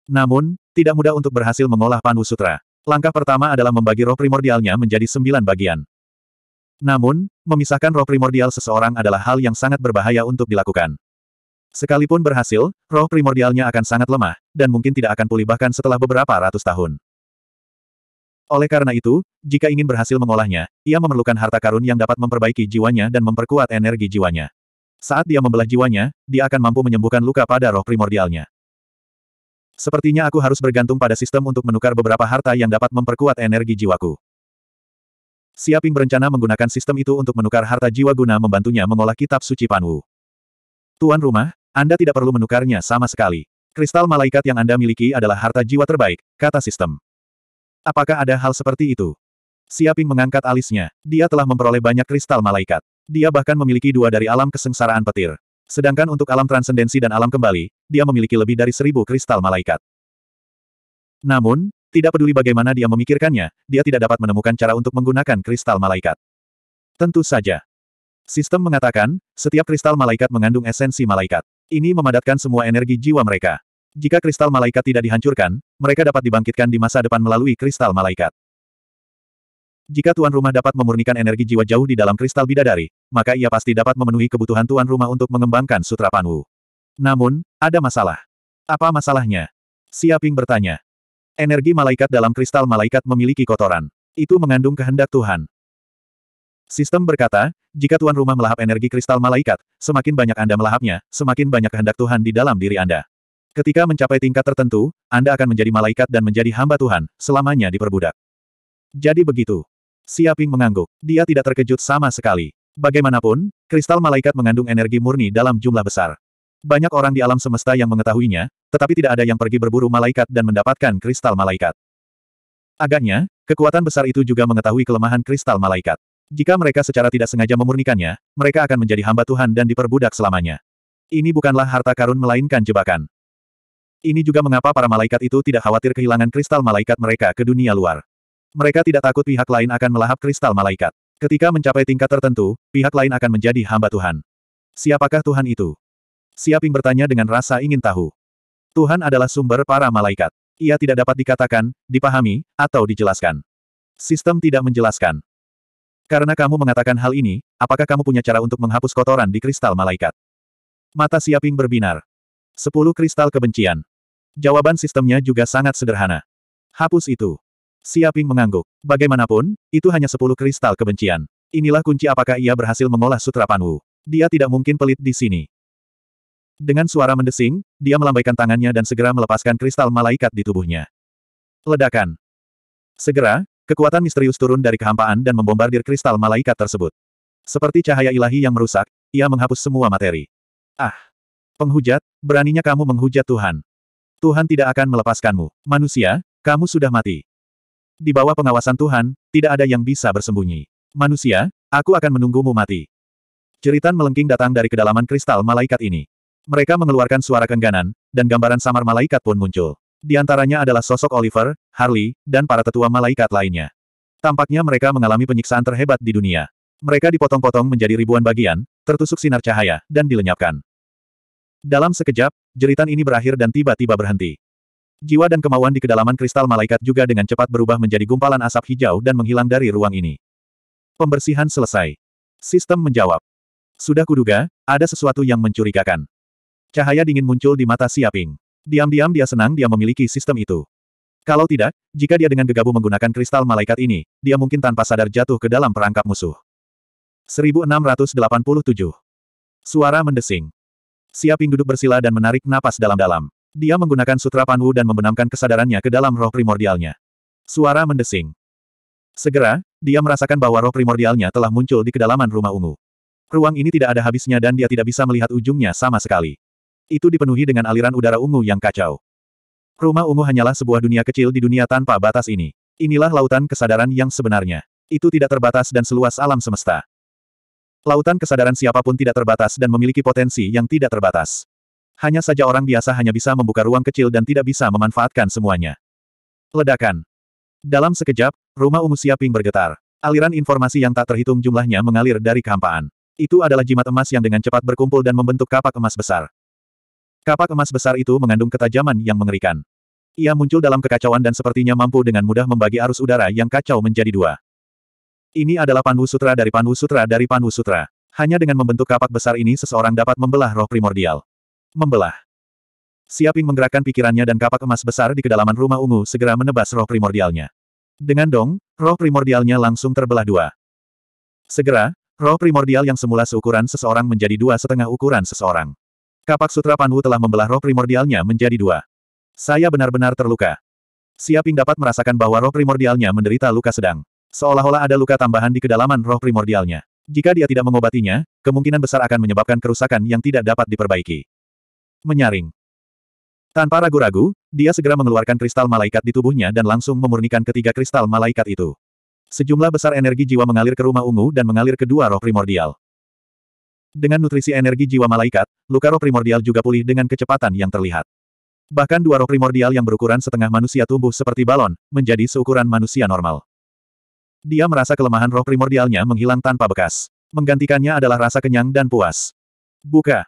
Speaker 1: Namun, tidak mudah untuk berhasil mengolah panu Sutra. Langkah pertama adalah membagi roh primordialnya menjadi sembilan bagian. Namun, memisahkan roh primordial seseorang adalah hal yang sangat berbahaya untuk dilakukan. Sekalipun berhasil, roh primordialnya akan sangat lemah, dan mungkin tidak akan pulih bahkan setelah beberapa ratus tahun. Oleh karena itu, jika ingin berhasil mengolahnya, ia memerlukan harta karun yang dapat memperbaiki jiwanya dan memperkuat energi jiwanya. Saat dia membelah jiwanya, dia akan mampu menyembuhkan luka pada roh primordialnya. Sepertinya aku harus bergantung pada sistem untuk menukar beberapa harta yang dapat memperkuat energi jiwaku. Siaping berencana menggunakan sistem itu untuk menukar harta jiwa guna membantunya mengolah kitab suci Panwu. Tuan rumah, Anda tidak perlu menukarnya sama sekali. Kristal malaikat yang Anda miliki adalah harta jiwa terbaik, kata sistem. Apakah ada hal seperti itu? Siaping mengangkat alisnya. Dia telah memperoleh banyak kristal malaikat. Dia bahkan memiliki dua dari alam kesengsaraan petir. Sedangkan untuk alam transendensi dan alam kembali, dia memiliki lebih dari seribu kristal malaikat. Namun, tidak peduli bagaimana dia memikirkannya, dia tidak dapat menemukan cara untuk menggunakan kristal malaikat. Tentu saja. Sistem mengatakan, setiap kristal malaikat mengandung esensi malaikat. Ini memadatkan semua energi jiwa mereka. Jika kristal malaikat tidak dihancurkan, mereka dapat dibangkitkan di masa depan melalui kristal malaikat. Jika tuan rumah dapat memurnikan energi jiwa jauh di dalam kristal bidadari, maka ia pasti dapat memenuhi kebutuhan tuan rumah untuk mengembangkan sutra Panwu. Namun, ada masalah. Apa masalahnya? Siaping bertanya. Energi malaikat dalam kristal malaikat memiliki kotoran. Itu mengandung kehendak Tuhan. Sistem berkata, jika tuan rumah melahap energi kristal malaikat, semakin banyak Anda melahapnya, semakin banyak kehendak Tuhan di dalam diri Anda. Ketika mencapai tingkat tertentu, Anda akan menjadi malaikat dan menjadi hamba Tuhan, selamanya diperbudak. Jadi begitu. Siaping mengangguk. Dia tidak terkejut sama sekali. Bagaimanapun, kristal malaikat mengandung energi murni dalam jumlah besar. Banyak orang di alam semesta yang mengetahuinya, tetapi tidak ada yang pergi berburu malaikat dan mendapatkan kristal malaikat. Agaknya, kekuatan besar itu juga mengetahui kelemahan kristal malaikat. Jika mereka secara tidak sengaja memurnikannya, mereka akan menjadi hamba Tuhan dan diperbudak selamanya. Ini bukanlah harta karun melainkan jebakan. Ini juga mengapa para malaikat itu tidak khawatir kehilangan kristal malaikat mereka ke dunia luar. Mereka tidak takut pihak lain akan melahap kristal malaikat. Ketika mencapai tingkat tertentu, pihak lain akan menjadi hamba Tuhan. Siapakah Tuhan itu? Siaping bertanya dengan rasa ingin tahu. Tuhan adalah sumber para malaikat. Ia tidak dapat dikatakan, dipahami, atau dijelaskan. Sistem tidak menjelaskan. Karena kamu mengatakan hal ini, apakah kamu punya cara untuk menghapus kotoran di kristal malaikat? Mata Siaping berbinar. Sepuluh kristal kebencian. Jawaban sistemnya juga sangat sederhana. Hapus itu. Siaping mengangguk. Bagaimanapun, itu hanya sepuluh kristal kebencian. Inilah kunci apakah ia berhasil mengolah Sutra panu. Dia tidak mungkin pelit di sini. Dengan suara mendesing, dia melambaikan tangannya dan segera melepaskan kristal malaikat di tubuhnya. Ledakan. Segera, kekuatan misterius turun dari kehampaan dan membombardir kristal malaikat tersebut. Seperti cahaya ilahi yang merusak, ia menghapus semua materi. Ah! Penghujat, beraninya kamu menghujat Tuhan. Tuhan tidak akan melepaskanmu. Manusia, kamu sudah mati. Di bawah pengawasan Tuhan, tidak ada yang bisa bersembunyi. Manusia, aku akan menunggumu mati. Jeritan melengking datang dari kedalaman kristal malaikat ini. Mereka mengeluarkan suara kengganan, dan gambaran samar malaikat pun muncul. Di antaranya adalah sosok Oliver, Harley, dan para tetua malaikat lainnya. Tampaknya mereka mengalami penyiksaan terhebat di dunia. Mereka dipotong-potong menjadi ribuan bagian, tertusuk sinar cahaya, dan dilenyapkan. Dalam sekejap, jeritan ini berakhir dan tiba-tiba berhenti. Jiwa dan kemauan di kedalaman kristal malaikat juga dengan cepat berubah menjadi gumpalan asap hijau dan menghilang dari ruang ini. Pembersihan selesai. Sistem menjawab. Sudah kuduga, ada sesuatu yang mencurigakan. Cahaya dingin muncul di mata Siaping. Diam-diam dia senang dia memiliki sistem itu. Kalau tidak, jika dia dengan gegabah menggunakan kristal malaikat ini, dia mungkin tanpa sadar jatuh ke dalam perangkap musuh. 1687. Suara mendesing. Siaping duduk bersila dan menarik napas dalam-dalam. Dia menggunakan sutra panwu dan membenamkan kesadarannya ke dalam roh primordialnya. Suara mendesing. Segera, dia merasakan bahwa roh primordialnya telah muncul di kedalaman rumah ungu. Ruang ini tidak ada habisnya dan dia tidak bisa melihat ujungnya sama sekali itu dipenuhi dengan aliran udara ungu yang kacau. Rumah ungu hanyalah sebuah dunia kecil di dunia tanpa batas ini. Inilah lautan kesadaran yang sebenarnya. Itu tidak terbatas dan seluas alam semesta. Lautan kesadaran siapapun tidak terbatas dan memiliki potensi yang tidak terbatas. Hanya saja orang biasa hanya bisa membuka ruang kecil dan tidak bisa memanfaatkan semuanya. Ledakan. Dalam sekejap, rumah ungu siaping bergetar. Aliran informasi yang tak terhitung jumlahnya mengalir dari kehampaan. Itu adalah jimat emas yang dengan cepat berkumpul dan membentuk kapak emas besar. Kapak emas besar itu mengandung ketajaman yang mengerikan. Ia muncul dalam kekacauan dan sepertinya mampu dengan mudah membagi arus udara yang kacau menjadi dua. Ini adalah panu Sutra dari panu Sutra dari Panwu Sutra. Hanya dengan membentuk kapak besar ini seseorang dapat membelah roh primordial. Membelah. Siaping menggerakkan pikirannya dan kapak emas besar di kedalaman rumah ungu segera menebas roh primordialnya. Dengan dong, roh primordialnya langsung terbelah dua. Segera, roh primordial yang semula seukuran seseorang menjadi dua setengah ukuran seseorang. Kapak Sutra Panwu telah membelah roh primordialnya menjadi dua. Saya benar-benar terluka. Siaping dapat merasakan bahwa roh primordialnya menderita luka sedang. Seolah-olah ada luka tambahan di kedalaman roh primordialnya. Jika dia tidak mengobatinya, kemungkinan besar akan menyebabkan kerusakan yang tidak dapat diperbaiki. Menyaring. Tanpa ragu-ragu, dia segera mengeluarkan kristal malaikat di tubuhnya dan langsung memurnikan ketiga kristal malaikat itu. Sejumlah besar energi jiwa mengalir ke rumah ungu dan mengalir ke dua roh primordial. Dengan nutrisi energi jiwa malaikat, luka roh primordial juga pulih dengan kecepatan yang terlihat. Bahkan dua roh primordial yang berukuran setengah manusia tumbuh seperti balon, menjadi seukuran manusia normal. Dia merasa kelemahan roh primordialnya menghilang tanpa bekas. Menggantikannya adalah rasa kenyang dan puas. Buka.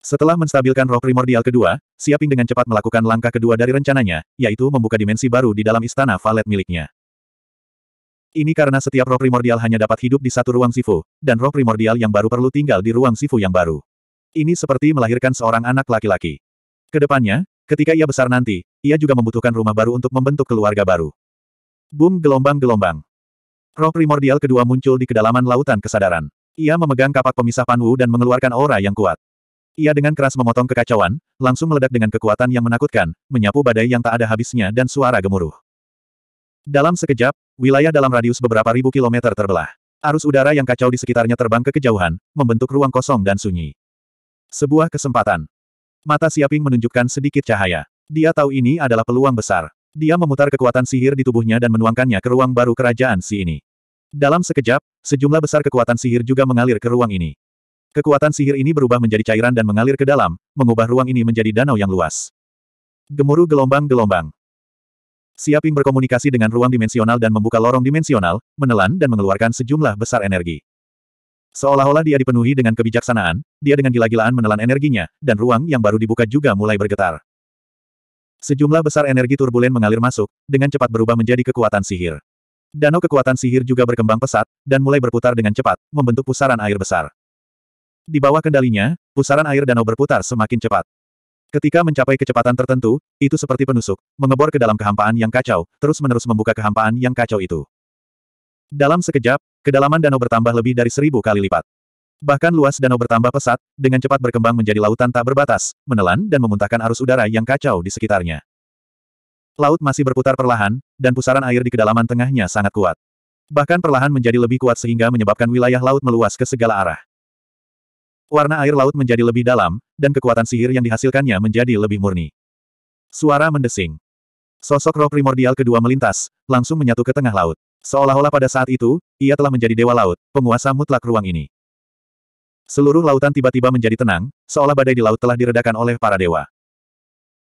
Speaker 1: Setelah menstabilkan roh primordial kedua, Siaping dengan cepat melakukan langkah kedua dari rencananya, yaitu membuka dimensi baru di dalam istana valet miliknya. Ini karena setiap roh primordial hanya dapat hidup di satu ruang Sifu, dan roh primordial yang baru perlu tinggal di ruang Sifu yang baru. Ini seperti melahirkan seorang anak laki-laki. Kedepannya, ketika ia besar nanti, ia juga membutuhkan rumah baru untuk membentuk keluarga baru. Boom gelombang-gelombang. Roh primordial kedua muncul di kedalaman lautan kesadaran. Ia memegang kapak pemisah Panwu dan mengeluarkan aura yang kuat. Ia dengan keras memotong kekacauan, langsung meledak dengan kekuatan yang menakutkan, menyapu badai yang tak ada habisnya dan suara gemuruh. Dalam sekejap, Wilayah dalam radius beberapa ribu kilometer terbelah. Arus udara yang kacau di sekitarnya terbang ke kejauhan, membentuk ruang kosong dan sunyi. Sebuah kesempatan. Mata Siaping menunjukkan sedikit cahaya. Dia tahu ini adalah peluang besar. Dia memutar kekuatan sihir di tubuhnya dan menuangkannya ke ruang baru kerajaan si ini. Dalam sekejap, sejumlah besar kekuatan sihir juga mengalir ke ruang ini. Kekuatan sihir ini berubah menjadi cairan dan mengalir ke dalam, mengubah ruang ini menjadi danau yang luas. Gemuruh gelombang-gelombang. Siaping berkomunikasi dengan ruang dimensional dan membuka lorong dimensional, menelan dan mengeluarkan sejumlah besar energi. Seolah-olah dia dipenuhi dengan kebijaksanaan, dia dengan gila-gilaan menelan energinya, dan ruang yang baru dibuka juga mulai bergetar. Sejumlah besar energi turbulen mengalir masuk, dengan cepat berubah menjadi kekuatan sihir. Danau kekuatan sihir juga berkembang pesat, dan mulai berputar dengan cepat, membentuk pusaran air besar. Di bawah kendalinya, pusaran air danau berputar semakin cepat. Ketika mencapai kecepatan tertentu, itu seperti penusuk, mengebor ke dalam kehampaan yang kacau, terus-menerus membuka kehampaan yang kacau itu. Dalam sekejap, kedalaman danau bertambah lebih dari seribu kali lipat. Bahkan luas danau bertambah pesat, dengan cepat berkembang menjadi lautan tak berbatas, menelan dan memuntahkan arus udara yang kacau di sekitarnya. Laut masih berputar perlahan, dan pusaran air di kedalaman tengahnya sangat kuat. Bahkan perlahan menjadi lebih kuat sehingga menyebabkan wilayah laut meluas ke segala arah. Warna air laut menjadi lebih dalam, dan kekuatan sihir yang dihasilkannya menjadi lebih murni. Suara mendesing. Sosok roh primordial kedua melintas, langsung menyatu ke tengah laut. Seolah-olah pada saat itu, ia telah menjadi dewa laut, penguasa mutlak ruang ini. Seluruh lautan tiba-tiba menjadi tenang, seolah badai di laut telah diredakan oleh para dewa.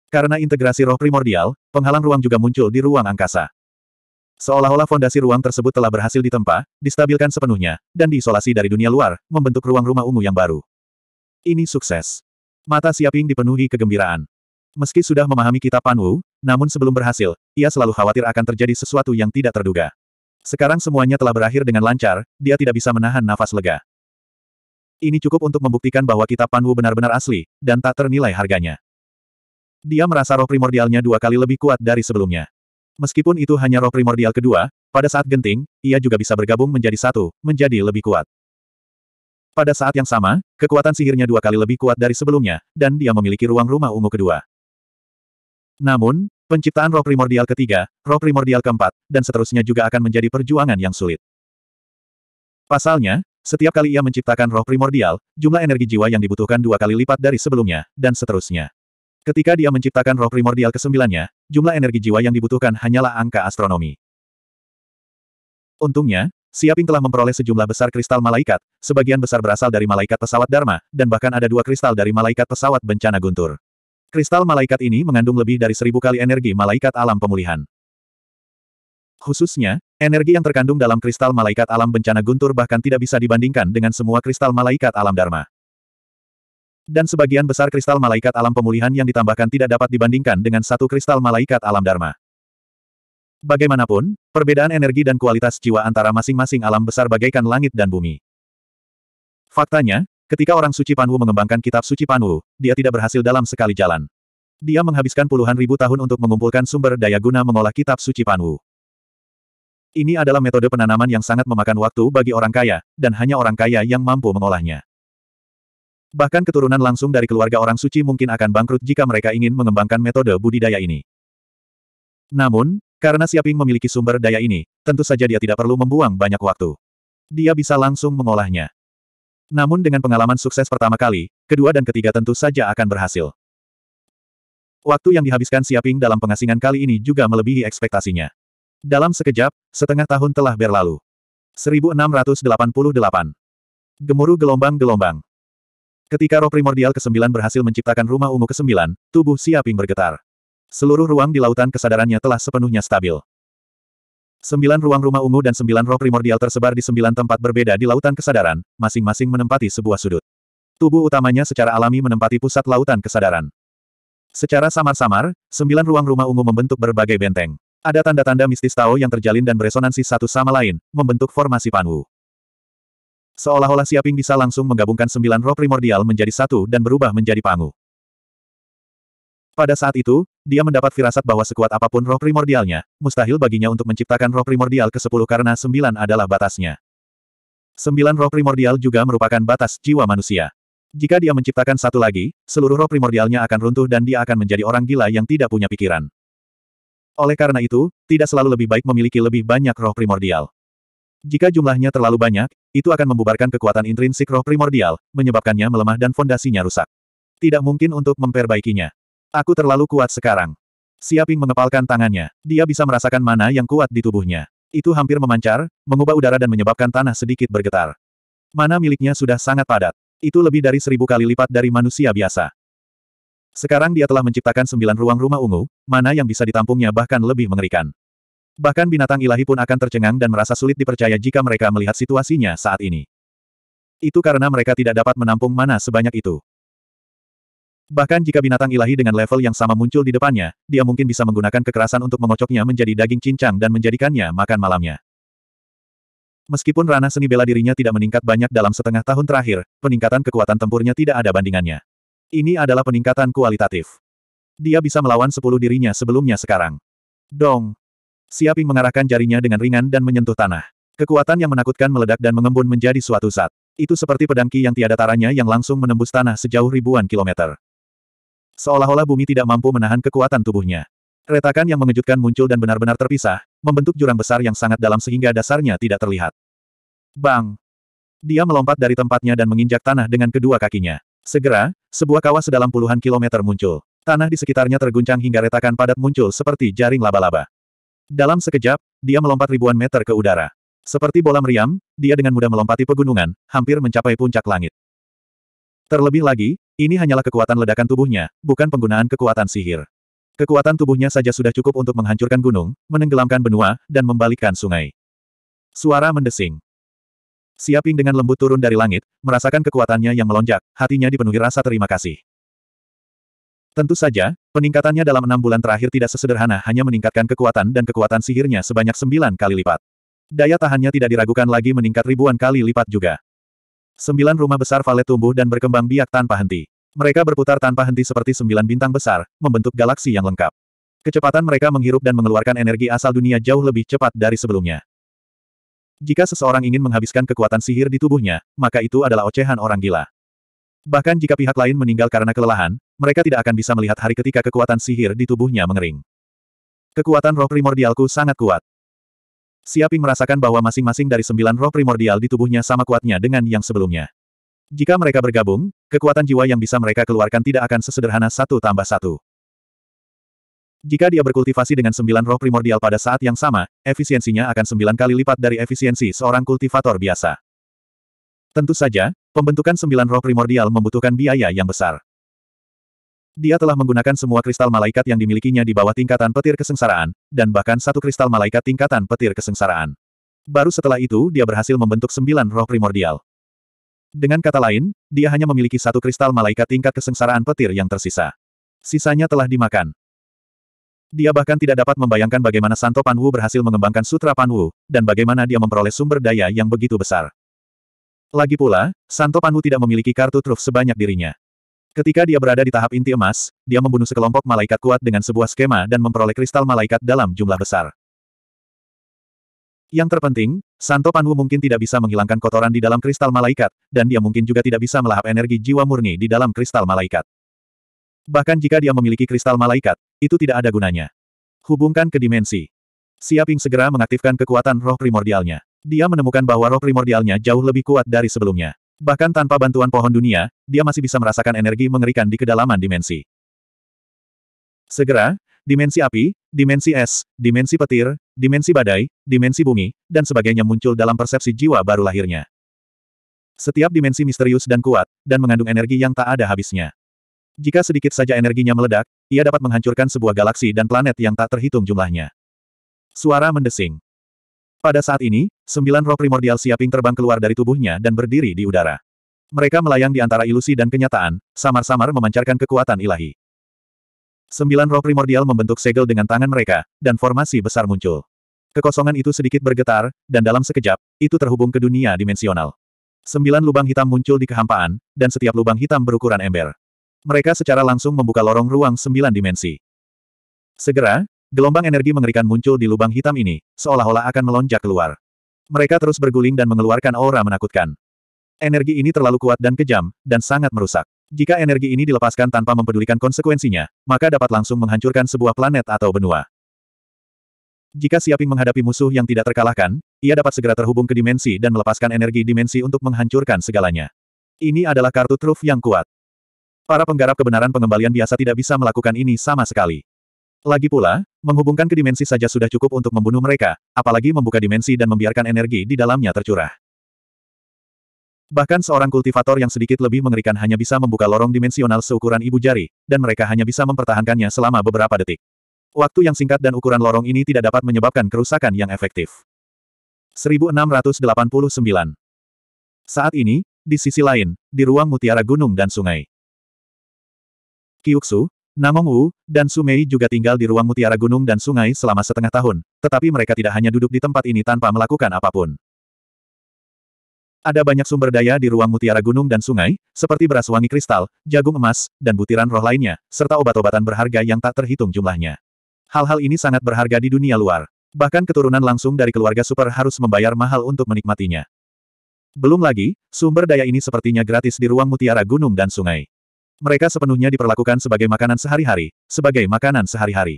Speaker 1: Karena integrasi roh primordial, penghalang ruang juga muncul di ruang angkasa. Seolah-olah fondasi ruang tersebut telah berhasil ditempa, distabilkan sepenuhnya, dan diisolasi dari dunia luar, membentuk ruang rumah ungu yang baru. Ini sukses. Mata Siaping dipenuhi kegembiraan. Meski sudah memahami kitab Panwu, namun sebelum berhasil, ia selalu khawatir akan terjadi sesuatu yang tidak terduga. Sekarang semuanya telah berakhir dengan lancar, dia tidak bisa menahan nafas lega. Ini cukup untuk membuktikan bahwa kitab Panwu benar-benar asli, dan tak ternilai harganya. Dia merasa roh primordialnya dua kali lebih kuat dari sebelumnya. Meskipun itu hanya roh primordial kedua, pada saat genting, ia juga bisa bergabung menjadi satu, menjadi lebih kuat. Pada saat yang sama, kekuatan sihirnya dua kali lebih kuat dari sebelumnya, dan dia memiliki ruang rumah ungu kedua. Namun, penciptaan roh primordial ketiga, roh primordial keempat, dan seterusnya juga akan menjadi perjuangan yang sulit. Pasalnya, setiap kali ia menciptakan roh primordial, jumlah energi jiwa yang dibutuhkan dua kali lipat dari sebelumnya, dan seterusnya. Ketika dia menciptakan roh primordial kesembilannya, jumlah energi jiwa yang dibutuhkan hanyalah angka astronomi. Untungnya, Siaping telah memperoleh sejumlah besar kristal malaikat, sebagian besar berasal dari malaikat pesawat Dharma, dan bahkan ada dua kristal dari malaikat pesawat bencana guntur. Kristal malaikat ini mengandung lebih dari seribu kali energi malaikat alam pemulihan. Khususnya, energi yang terkandung dalam kristal malaikat alam bencana guntur bahkan tidak bisa dibandingkan dengan semua kristal malaikat alam Dharma. Dan sebagian besar kristal malaikat alam pemulihan yang ditambahkan tidak dapat dibandingkan dengan satu kristal malaikat alam dharma. Bagaimanapun, perbedaan energi dan kualitas jiwa antara masing-masing alam besar bagaikan langit dan bumi. Faktanya, ketika orang suci Panwu mengembangkan kitab suci Panwu, dia tidak berhasil dalam sekali jalan. Dia menghabiskan puluhan ribu tahun untuk mengumpulkan sumber daya guna mengolah kitab suci Panwu. Ini adalah metode penanaman yang sangat memakan waktu bagi orang kaya, dan hanya orang kaya yang mampu mengolahnya. Bahkan keturunan langsung dari keluarga orang suci mungkin akan bangkrut jika mereka ingin mengembangkan metode budidaya ini. Namun, karena Siaping memiliki sumber daya ini, tentu saja dia tidak perlu membuang banyak waktu. Dia bisa langsung mengolahnya. Namun dengan pengalaman sukses pertama kali, kedua dan ketiga tentu saja akan berhasil. Waktu yang dihabiskan Siaping dalam pengasingan kali ini juga melebihi ekspektasinya. Dalam sekejap, setengah tahun telah berlalu. 1688 Gemuruh gelombang-gelombang. Ketika roh primordial ke-9 berhasil menciptakan rumah ungu ke-9, tubuh Siaping bergetar. Seluruh ruang di lautan kesadarannya telah sepenuhnya stabil. Sembilan ruang rumah ungu dan sembilan roh primordial tersebar di sembilan tempat berbeda di lautan kesadaran, masing-masing menempati sebuah sudut. Tubuh utamanya secara alami menempati pusat lautan kesadaran. Secara samar-samar, sembilan ruang rumah ungu membentuk berbagai benteng. Ada tanda-tanda mistis Tao yang terjalin dan beresonansi satu sama lain, membentuk formasi panu. Seolah-olah Siaping bisa langsung menggabungkan sembilan roh primordial menjadi satu dan berubah menjadi pangu. Pada saat itu, dia mendapat firasat bahwa sekuat apapun roh primordialnya, mustahil baginya untuk menciptakan roh primordial ke-10 karena sembilan adalah batasnya. Sembilan roh primordial juga merupakan batas jiwa manusia. Jika dia menciptakan satu lagi, seluruh roh primordialnya akan runtuh dan dia akan menjadi orang gila yang tidak punya pikiran. Oleh karena itu, tidak selalu lebih baik memiliki lebih banyak roh primordial. Jika jumlahnya terlalu banyak, itu akan membubarkan kekuatan intrinsik roh primordial, menyebabkannya melemah dan fondasinya rusak. Tidak mungkin untuk memperbaikinya. Aku terlalu kuat sekarang. Siaping mengepalkan tangannya. Dia bisa merasakan mana yang kuat di tubuhnya. Itu hampir memancar, mengubah udara dan menyebabkan tanah sedikit bergetar. Mana miliknya sudah sangat padat. Itu lebih dari seribu kali lipat dari manusia biasa. Sekarang dia telah menciptakan sembilan ruang rumah ungu, mana yang bisa ditampungnya bahkan lebih mengerikan. Bahkan binatang ilahi pun akan tercengang dan merasa sulit dipercaya jika mereka melihat situasinya saat ini. Itu karena mereka tidak dapat menampung mana sebanyak itu. Bahkan jika binatang ilahi dengan level yang sama muncul di depannya, dia mungkin bisa menggunakan kekerasan untuk mengocoknya menjadi daging cincang dan menjadikannya makan malamnya. Meskipun ranah seni bela dirinya tidak meningkat banyak dalam setengah tahun terakhir, peningkatan kekuatan tempurnya tidak ada bandingannya. Ini adalah peningkatan kualitatif. Dia bisa melawan sepuluh dirinya sebelumnya sekarang. Dong! Siaping mengarahkan jarinya dengan ringan dan menyentuh tanah. Kekuatan yang menakutkan meledak dan mengembun menjadi suatu saat. Itu seperti pedang Ki yang tiada taranya yang langsung menembus tanah sejauh ribuan kilometer. Seolah-olah bumi tidak mampu menahan kekuatan tubuhnya. Retakan yang mengejutkan muncul dan benar-benar terpisah, membentuk jurang besar yang sangat dalam sehingga dasarnya tidak terlihat. Bang! Dia melompat dari tempatnya dan menginjak tanah dengan kedua kakinya. Segera, sebuah kawah sedalam puluhan kilometer muncul. Tanah di sekitarnya terguncang hingga retakan padat muncul seperti jaring laba-laba. Dalam sekejap, dia melompat ribuan meter ke udara. Seperti bola meriam, dia dengan mudah melompati pegunungan, hampir mencapai puncak langit. Terlebih lagi, ini hanyalah kekuatan ledakan tubuhnya, bukan penggunaan kekuatan sihir. Kekuatan tubuhnya saja sudah cukup untuk menghancurkan gunung, menenggelamkan benua, dan membalikkan sungai. Suara mendesing. Siaping dengan lembut turun dari langit, merasakan kekuatannya yang melonjak, hatinya dipenuhi rasa terima kasih. Tentu saja, peningkatannya dalam enam bulan terakhir tidak sesederhana hanya meningkatkan kekuatan dan kekuatan sihirnya sebanyak sembilan kali lipat. Daya tahannya tidak diragukan lagi meningkat ribuan kali lipat juga. Sembilan rumah besar valet tumbuh dan berkembang biak tanpa henti. Mereka berputar tanpa henti seperti sembilan bintang besar, membentuk galaksi yang lengkap. Kecepatan mereka menghirup dan mengeluarkan energi asal dunia jauh lebih cepat dari sebelumnya. Jika seseorang ingin menghabiskan kekuatan sihir di tubuhnya, maka itu adalah ocehan orang gila. Bahkan jika pihak lain meninggal karena kelelahan, mereka tidak akan bisa melihat hari ketika kekuatan sihir di tubuhnya mengering. Kekuatan roh primordialku sangat kuat. Siaping merasakan bahwa masing-masing dari sembilan roh primordial di tubuhnya sama kuatnya dengan yang sebelumnya. Jika mereka bergabung, kekuatan jiwa yang bisa mereka keluarkan tidak akan sesederhana satu tambah satu. Jika dia berkultivasi dengan sembilan roh primordial pada saat yang sama, efisiensinya akan sembilan kali lipat dari efisiensi seorang kultivator biasa. Tentu saja, Pembentukan sembilan roh primordial membutuhkan biaya yang besar. Dia telah menggunakan semua kristal malaikat yang dimilikinya di bawah tingkatan petir kesengsaraan, dan bahkan satu kristal malaikat tingkatan petir kesengsaraan. Baru setelah itu dia berhasil membentuk sembilan roh primordial. Dengan kata lain, dia hanya memiliki satu kristal malaikat tingkat kesengsaraan petir yang tersisa. Sisanya telah dimakan. Dia bahkan tidak dapat membayangkan bagaimana Santo Panwu berhasil mengembangkan Sutra Panwu, dan bagaimana dia memperoleh sumber daya yang begitu besar. Lagi pula, Santo Panwu tidak memiliki kartu truf sebanyak dirinya. Ketika dia berada di tahap inti emas, dia membunuh sekelompok malaikat kuat dengan sebuah skema dan memperoleh kristal malaikat dalam jumlah besar. Yang terpenting, Santo Panwu mungkin tidak bisa menghilangkan kotoran di dalam kristal malaikat, dan dia mungkin juga tidak bisa melahap energi jiwa murni di dalam kristal malaikat. Bahkan jika dia memiliki kristal malaikat, itu tidak ada gunanya. Hubungkan ke dimensi. Siaping segera mengaktifkan kekuatan roh primordialnya. Dia menemukan bahwa roh primordialnya jauh lebih kuat dari sebelumnya. Bahkan tanpa bantuan pohon dunia, dia masih bisa merasakan energi mengerikan di kedalaman dimensi. Segera, dimensi api, dimensi es, dimensi petir, dimensi badai, dimensi bumi, dan sebagainya muncul dalam persepsi jiwa baru lahirnya. Setiap dimensi misterius dan kuat, dan mengandung energi yang tak ada habisnya. Jika sedikit saja energinya meledak, ia dapat menghancurkan sebuah galaksi dan planet yang tak terhitung jumlahnya. Suara mendesing. Pada saat ini, sembilan roh primordial siaping terbang keluar dari tubuhnya dan berdiri di udara. Mereka melayang di antara ilusi dan kenyataan, samar-samar memancarkan kekuatan ilahi. Sembilan roh primordial membentuk segel dengan tangan mereka, dan formasi besar muncul. Kekosongan itu sedikit bergetar, dan dalam sekejap, itu terhubung ke dunia dimensional. Sembilan lubang hitam muncul di kehampaan, dan setiap lubang hitam berukuran ember. Mereka secara langsung membuka lorong ruang sembilan dimensi. Segera, Gelombang energi mengerikan muncul di lubang hitam ini, seolah-olah akan melonjak keluar. Mereka terus berguling dan mengeluarkan aura menakutkan. Energi ini terlalu kuat dan kejam, dan sangat merusak. Jika energi ini dilepaskan tanpa mempedulikan konsekuensinya, maka dapat langsung menghancurkan sebuah planet atau benua. Jika Siaping menghadapi musuh yang tidak terkalahkan, ia dapat segera terhubung ke dimensi dan melepaskan energi dimensi untuk menghancurkan segalanya. Ini adalah kartu truf yang kuat. Para penggarap kebenaran pengembalian biasa tidak bisa melakukan ini sama sekali. Lagi pula, menghubungkan ke dimensi saja sudah cukup untuk membunuh mereka, apalagi membuka dimensi dan membiarkan energi di dalamnya tercurah. Bahkan seorang kultivator yang sedikit lebih mengerikan hanya bisa membuka lorong dimensional seukuran ibu jari, dan mereka hanya bisa mempertahankannya selama beberapa detik. Waktu yang singkat dan ukuran lorong ini tidak dapat menyebabkan kerusakan yang efektif. 1689 Saat ini, di sisi lain, di ruang mutiara gunung dan sungai. Kyuksu, Namong Wu dan Sumei juga tinggal di ruang mutiara gunung dan sungai selama setengah tahun, tetapi mereka tidak hanya duduk di tempat ini tanpa melakukan apapun. Ada banyak sumber daya di ruang mutiara gunung dan sungai, seperti beras wangi kristal, jagung emas, dan butiran roh lainnya, serta obat-obatan berharga yang tak terhitung jumlahnya. Hal-hal ini sangat berharga di dunia luar. Bahkan keturunan langsung dari keluarga super harus membayar mahal untuk menikmatinya. Belum lagi, sumber daya ini sepertinya gratis di ruang mutiara gunung dan sungai. Mereka sepenuhnya diperlakukan sebagai makanan sehari-hari, sebagai makanan sehari-hari.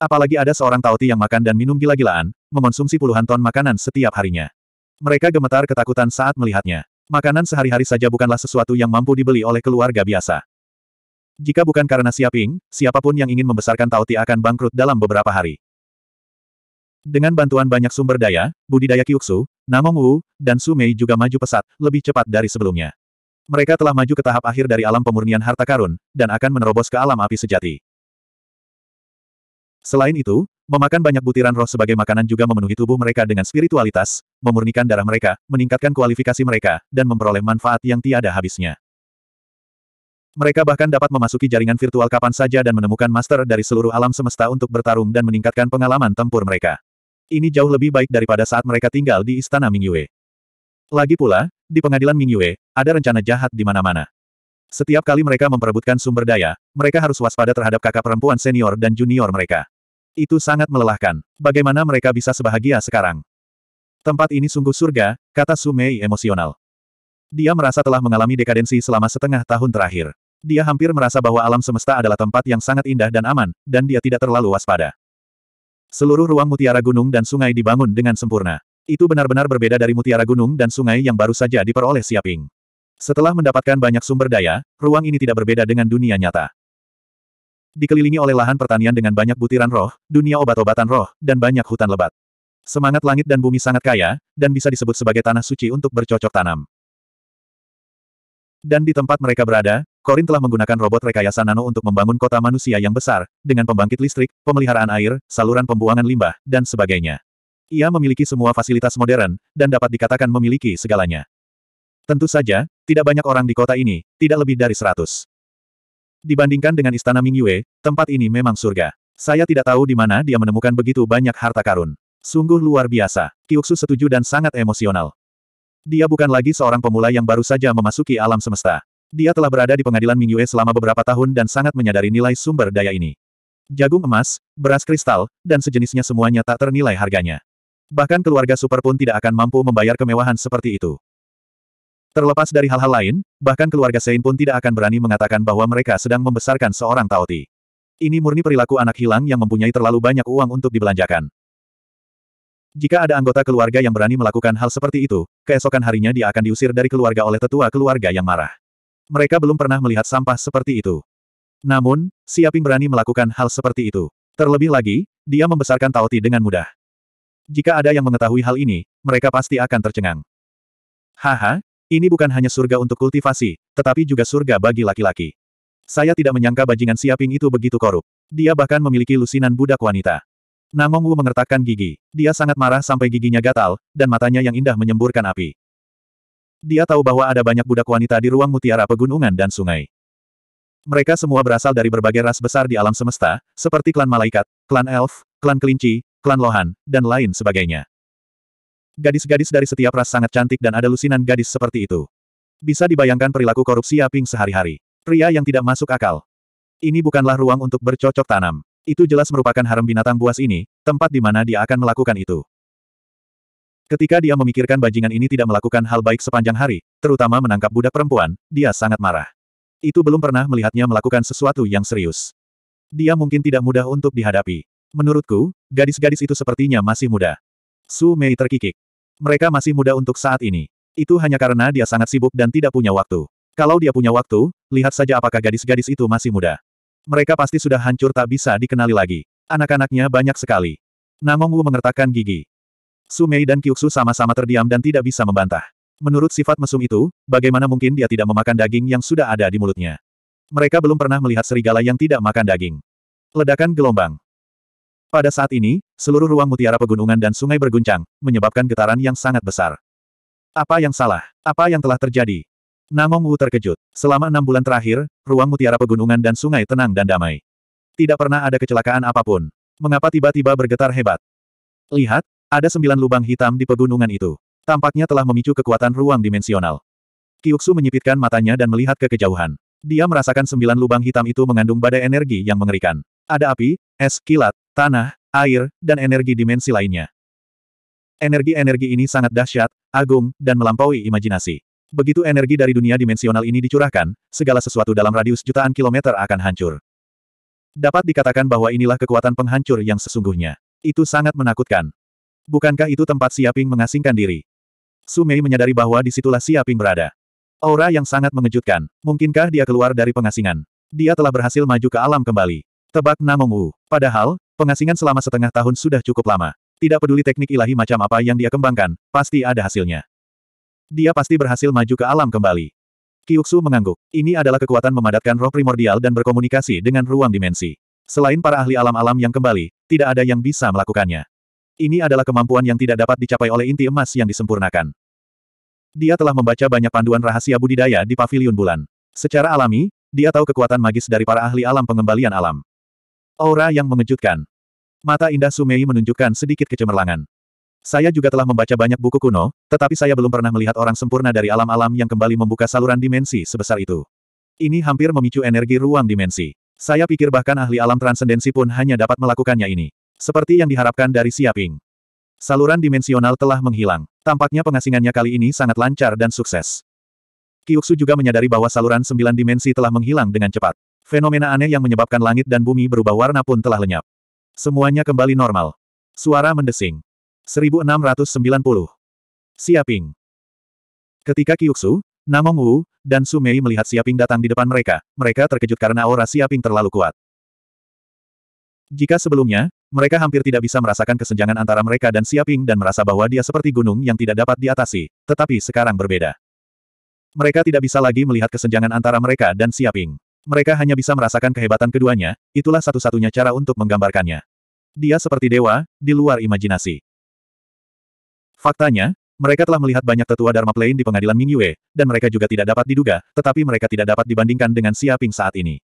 Speaker 1: Apalagi ada seorang Tauti yang makan dan minum gila-gilaan, mengonsumsi puluhan ton makanan setiap harinya. Mereka gemetar ketakutan saat melihatnya. Makanan sehari-hari saja bukanlah sesuatu yang mampu dibeli oleh keluarga biasa. Jika bukan karena Siaping, siapapun yang ingin membesarkan Tauti akan bangkrut dalam beberapa hari. Dengan bantuan banyak sumber daya, budidaya Kyuksu, Namong Wu, dan Sumei juga maju pesat, lebih cepat dari sebelumnya. Mereka telah maju ke tahap akhir dari alam pemurnian harta karun, dan akan menerobos ke alam api sejati. Selain itu, memakan banyak butiran roh sebagai makanan juga memenuhi tubuh mereka dengan spiritualitas, memurnikan darah mereka, meningkatkan kualifikasi mereka, dan memperoleh manfaat yang tiada habisnya. Mereka bahkan dapat memasuki jaringan virtual kapan saja dan menemukan master dari seluruh alam semesta untuk bertarung dan meningkatkan pengalaman tempur mereka. Ini jauh lebih baik daripada saat mereka tinggal di Istana Mingyue. Lagi pula, di pengadilan Mingyue, ada rencana jahat di mana-mana. Setiap kali mereka memperebutkan sumber daya, mereka harus waspada terhadap kakak perempuan senior dan junior mereka. Itu sangat melelahkan. Bagaimana mereka bisa sebahagia sekarang? Tempat ini sungguh surga, kata Sumei emosional. Dia merasa telah mengalami dekadensi selama setengah tahun terakhir. Dia hampir merasa bahwa alam semesta adalah tempat yang sangat indah dan aman, dan dia tidak terlalu waspada. Seluruh ruang mutiara gunung dan sungai dibangun dengan sempurna. Itu benar-benar berbeda dari mutiara gunung dan sungai yang baru saja diperoleh Siaping. Setelah mendapatkan banyak sumber daya, ruang ini tidak berbeda dengan dunia nyata. Dikelilingi oleh lahan pertanian dengan banyak butiran roh, dunia obat-obatan roh, dan banyak hutan lebat. Semangat langit dan bumi sangat kaya, dan bisa disebut sebagai tanah suci untuk bercocok tanam. Dan di tempat mereka berada, Korin telah menggunakan robot rekayasa nano untuk membangun kota manusia yang besar, dengan pembangkit listrik, pemeliharaan air, saluran pembuangan limbah, dan sebagainya. Ia memiliki semua fasilitas modern, dan dapat dikatakan memiliki segalanya. Tentu saja, tidak banyak orang di kota ini, tidak lebih dari seratus. Dibandingkan dengan istana Mingyue, tempat ini memang surga. Saya tidak tahu di mana dia menemukan begitu banyak harta karun. Sungguh luar biasa. Kyuksu setuju dan sangat emosional. Dia bukan lagi seorang pemula yang baru saja memasuki alam semesta. Dia telah berada di pengadilan Mingyue selama beberapa tahun dan sangat menyadari nilai sumber daya ini. Jagung emas, beras kristal, dan sejenisnya semuanya tak ternilai harganya. Bahkan keluarga super pun tidak akan mampu membayar kemewahan seperti itu. Terlepas dari hal-hal lain, bahkan keluarga Sein pun tidak akan berani mengatakan bahwa mereka sedang membesarkan seorang Taoti. Ini murni perilaku anak hilang yang mempunyai terlalu banyak uang untuk dibelanjakan. Jika ada anggota keluarga yang berani melakukan hal seperti itu, keesokan harinya dia akan diusir dari keluarga oleh tetua keluarga yang marah. Mereka belum pernah melihat sampah seperti itu. Namun, Siaping berani melakukan hal seperti itu. Terlebih lagi, dia membesarkan Taoti dengan mudah. Jika ada yang mengetahui hal ini, mereka pasti akan tercengang. Haha, ini bukan hanya surga untuk kultivasi, tetapi juga surga bagi laki-laki. Saya tidak menyangka bajingan Siaping itu begitu korup. Dia bahkan memiliki lusinan budak wanita. Namong Wu mengertakkan gigi. Dia sangat marah sampai giginya gatal, dan matanya yang indah menyemburkan api. Dia tahu bahwa ada banyak budak wanita di ruang mutiara pegunungan dan sungai. Mereka semua berasal dari berbagai ras besar di alam semesta, seperti klan malaikat, klan elf, klan kelinci, klan Lohan, dan lain sebagainya. Gadis-gadis dari setiap ras sangat cantik dan ada lusinan gadis seperti itu. Bisa dibayangkan perilaku korupsi Aping sehari-hari. Pria yang tidak masuk akal. Ini bukanlah ruang untuk bercocok tanam. Itu jelas merupakan harem binatang buas ini, tempat di mana dia akan melakukan itu. Ketika dia memikirkan bajingan ini tidak melakukan hal baik sepanjang hari, terutama menangkap budak perempuan, dia sangat marah. Itu belum pernah melihatnya melakukan sesuatu yang serius. Dia mungkin tidak mudah untuk dihadapi. Menurutku, gadis-gadis itu sepertinya masih muda. Su Mei terkikik. Mereka masih muda untuk saat ini. Itu hanya karena dia sangat sibuk dan tidak punya waktu. Kalau dia punya waktu, lihat saja apakah gadis-gadis itu masih muda. Mereka pasti sudah hancur tak bisa dikenali lagi. Anak-anaknya banyak sekali. Namong Wu mengertakkan gigi. Su Mei dan Kyuksu sama-sama terdiam dan tidak bisa membantah. Menurut sifat mesum itu, bagaimana mungkin dia tidak memakan daging yang sudah ada di mulutnya? Mereka belum pernah melihat serigala yang tidak makan daging. Ledakan gelombang. Pada saat ini, seluruh ruang mutiara pegunungan dan sungai berguncang, menyebabkan getaran yang sangat besar. Apa yang salah? Apa yang telah terjadi? Namong Wu terkejut. Selama enam bulan terakhir, ruang mutiara pegunungan dan sungai tenang dan damai. Tidak pernah ada kecelakaan apapun. Mengapa tiba-tiba bergetar hebat? Lihat, ada sembilan lubang hitam di pegunungan itu. Tampaknya telah memicu kekuatan ruang dimensional. Kyuksu menyipitkan matanya dan melihat ke kejauhan. Dia merasakan sembilan lubang hitam itu mengandung badai energi yang mengerikan. Ada api, es, kilat, tanah, air, dan energi dimensi lainnya. Energi-energi ini sangat dahsyat, agung, dan melampaui imajinasi. Begitu energi dari dunia dimensional ini dicurahkan, segala sesuatu dalam radius jutaan kilometer akan hancur. Dapat dikatakan bahwa inilah kekuatan penghancur yang sesungguhnya. Itu sangat menakutkan. Bukankah itu tempat Siaping mengasingkan diri? Sumei menyadari bahwa di situlah Siaping berada. Aura yang sangat mengejutkan. Mungkinkah dia keluar dari pengasingan? Dia telah berhasil maju ke alam kembali. Tebak Namong Wu. Padahal, Pengasingan selama setengah tahun sudah cukup lama. Tidak peduli teknik ilahi macam apa yang dia kembangkan, pasti ada hasilnya. Dia pasti berhasil maju ke alam kembali. Kyuksu mengangguk. Ini adalah kekuatan memadatkan roh primordial dan berkomunikasi dengan ruang dimensi. Selain para ahli alam-alam yang kembali, tidak ada yang bisa melakukannya. Ini adalah kemampuan yang tidak dapat dicapai oleh inti emas yang disempurnakan. Dia telah membaca banyak panduan rahasia budidaya di pavilion bulan. Secara alami, dia tahu kekuatan magis dari para ahli alam pengembalian alam. Aura yang mengejutkan. Mata indah Sumei menunjukkan sedikit kecemerlangan. Saya juga telah membaca banyak buku kuno, tetapi saya belum pernah melihat orang sempurna dari alam-alam yang kembali membuka saluran dimensi sebesar itu. Ini hampir memicu energi ruang dimensi. Saya pikir bahkan ahli alam transendensi pun hanya dapat melakukannya ini. Seperti yang diharapkan dari Siaping. Saluran dimensional telah menghilang. Tampaknya pengasingannya kali ini sangat lancar dan sukses. Kyuksu juga menyadari bahwa saluran sembilan dimensi telah menghilang dengan cepat. Fenomena aneh yang menyebabkan langit dan bumi berubah warna pun telah lenyap. Semuanya kembali normal. Suara mendesing. 1690. Siaping. Ketika Kyuksu, Namong Wu, dan Sumei melihat Siaping datang di depan mereka, mereka terkejut karena aura Siaping terlalu kuat. Jika sebelumnya, mereka hampir tidak bisa merasakan kesenjangan antara mereka dan Siaping dan merasa bahwa dia seperti gunung yang tidak dapat diatasi, tetapi sekarang berbeda. Mereka tidak bisa lagi melihat kesenjangan antara mereka dan Siaping. Mereka hanya bisa merasakan kehebatan keduanya, itulah satu-satunya cara untuk menggambarkannya. Dia seperti dewa, di luar imajinasi. Faktanya, mereka telah melihat banyak tetua Dharma Plane di pengadilan Mingyue, dan mereka juga tidak dapat diduga, tetapi mereka tidak dapat dibandingkan dengan Siaping saat ini.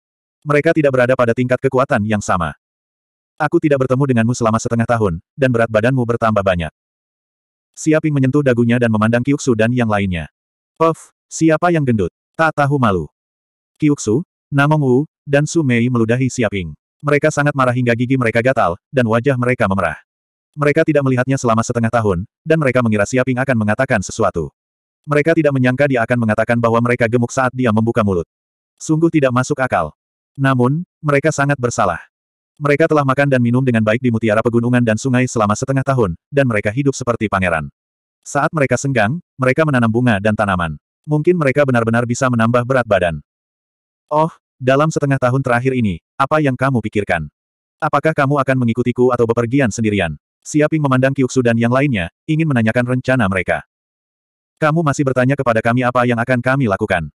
Speaker 1: Mereka tidak berada pada tingkat kekuatan yang sama. Aku tidak bertemu denganmu selama setengah tahun, dan berat badanmu bertambah banyak. Siaping menyentuh dagunya dan memandang Kyuksu dan yang lainnya. Of, siapa yang gendut? Tak tahu malu. Kyuksu, Namong Wu, dan Su Mei meludahi Siaping. Mereka sangat marah hingga gigi mereka gatal, dan wajah mereka memerah. Mereka tidak melihatnya selama setengah tahun, dan mereka mengira Siaping akan mengatakan sesuatu. Mereka tidak menyangka dia akan mengatakan bahwa mereka gemuk saat dia membuka mulut. Sungguh tidak masuk akal. Namun, mereka sangat bersalah. Mereka telah makan dan minum dengan baik di mutiara pegunungan dan sungai selama setengah tahun, dan mereka hidup seperti pangeran. Saat mereka senggang, mereka menanam bunga dan tanaman. Mungkin mereka benar-benar bisa menambah berat badan. Oh, dalam setengah tahun terakhir ini, apa yang kamu pikirkan? Apakah kamu akan mengikutiku atau bepergian sendirian? Siaping memandang Kyuksu dan yang lainnya, ingin menanyakan rencana mereka. Kamu masih bertanya kepada kami apa yang akan kami lakukan.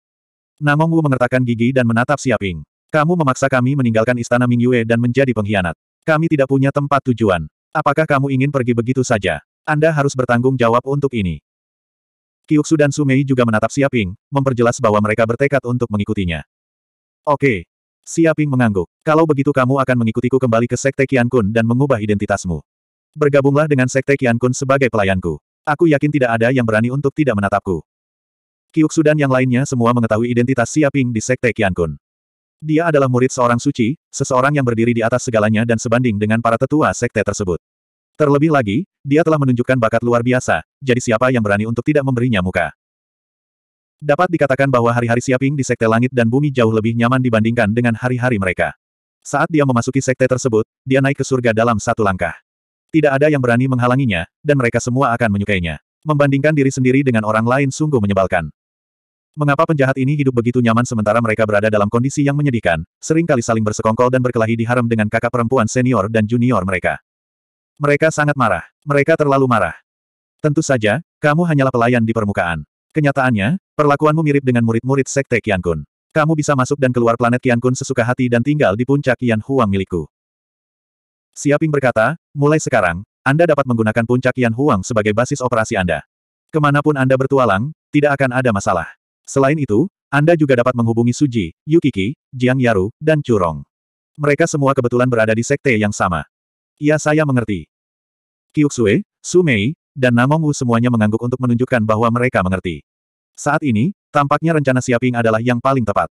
Speaker 1: Namong Wu mengertakkan gigi dan menatap Siaping. Kamu memaksa kami meninggalkan istana Mingyue dan menjadi pengkhianat. Kami tidak punya tempat tujuan. Apakah kamu ingin pergi begitu saja? Anda harus bertanggung jawab untuk ini. Kyuksu dan Sumei juga menatap Siaping, memperjelas bahwa mereka bertekad untuk mengikutinya. Oke. Siaping mengangguk. Kalau begitu kamu akan mengikutiku kembali ke Sekte Kian Kun dan mengubah identitasmu. Bergabunglah dengan Sekte Kian Kun sebagai pelayanku. Aku yakin tidak ada yang berani untuk tidak menatapku. Kyuksu dan yang lainnya semua mengetahui identitas Siaping di Sekte Kian Kun. Dia adalah murid seorang suci, seseorang yang berdiri di atas segalanya dan sebanding dengan para tetua sekte tersebut. Terlebih lagi, dia telah menunjukkan bakat luar biasa, jadi siapa yang berani untuk tidak memberinya muka. Dapat dikatakan bahwa hari-hari Siaping di Sekte Langit dan Bumi jauh lebih nyaman dibandingkan dengan hari-hari mereka. Saat dia memasuki sekte tersebut, dia naik ke surga dalam satu langkah. Tidak ada yang berani menghalanginya, dan mereka semua akan menyukainya. Membandingkan diri sendiri dengan orang lain sungguh menyebalkan. Mengapa penjahat ini hidup begitu nyaman sementara mereka berada dalam kondisi yang menyedihkan, seringkali saling bersekongkol dan berkelahi di harem dengan kakak perempuan senior dan junior mereka. Mereka sangat marah. Mereka terlalu marah. Tentu saja, kamu hanyalah pelayan di permukaan. Kenyataannya, perlakuanmu mirip dengan murid-murid Sekte Qiankun. Kamu bisa masuk dan keluar planet Qiankun sesuka hati dan tinggal di puncak Yan Huang milikku. Siaping berkata, mulai sekarang, Anda dapat menggunakan puncak Yan Huang sebagai basis operasi Anda. Kemanapun Anda bertualang, tidak akan ada masalah. Selain itu, Anda juga dapat menghubungi Suji, Yukiki, Jiang Yaru, dan Curong. Mereka semua kebetulan berada di sekte yang sama. Ya saya mengerti. Kyuksue, Sumei, dan Namomu semuanya mengangguk untuk menunjukkan bahwa mereka mengerti. Saat ini, tampaknya rencana Siaping adalah yang paling tepat.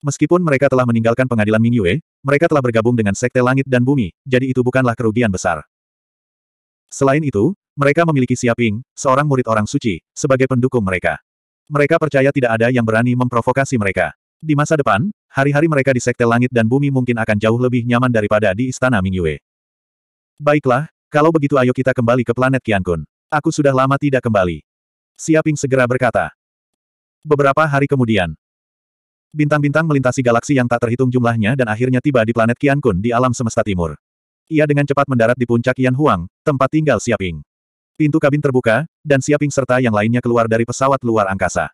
Speaker 1: Meskipun mereka telah meninggalkan pengadilan Ming Yue, mereka telah bergabung dengan Sekte Langit dan Bumi, jadi itu bukanlah kerugian besar. Selain itu, mereka memiliki Siaping, seorang murid orang suci, sebagai pendukung mereka. Mereka percaya tidak ada yang berani memprovokasi mereka. Di masa depan, hari-hari mereka di Sekte Langit dan Bumi mungkin akan jauh lebih nyaman daripada di Istana Ming Yue. Baiklah, kalau begitu ayo kita kembali ke planet Qiankun. Aku sudah lama tidak kembali. Siaping segera berkata. Beberapa hari kemudian. Bintang-bintang melintasi galaksi yang tak terhitung jumlahnya dan akhirnya tiba di planet Qiankun di alam semesta timur. Ia dengan cepat mendarat di puncak Yan Huang, tempat tinggal Siaping. Pintu kabin terbuka, dan Siaping serta yang lainnya keluar dari pesawat luar angkasa.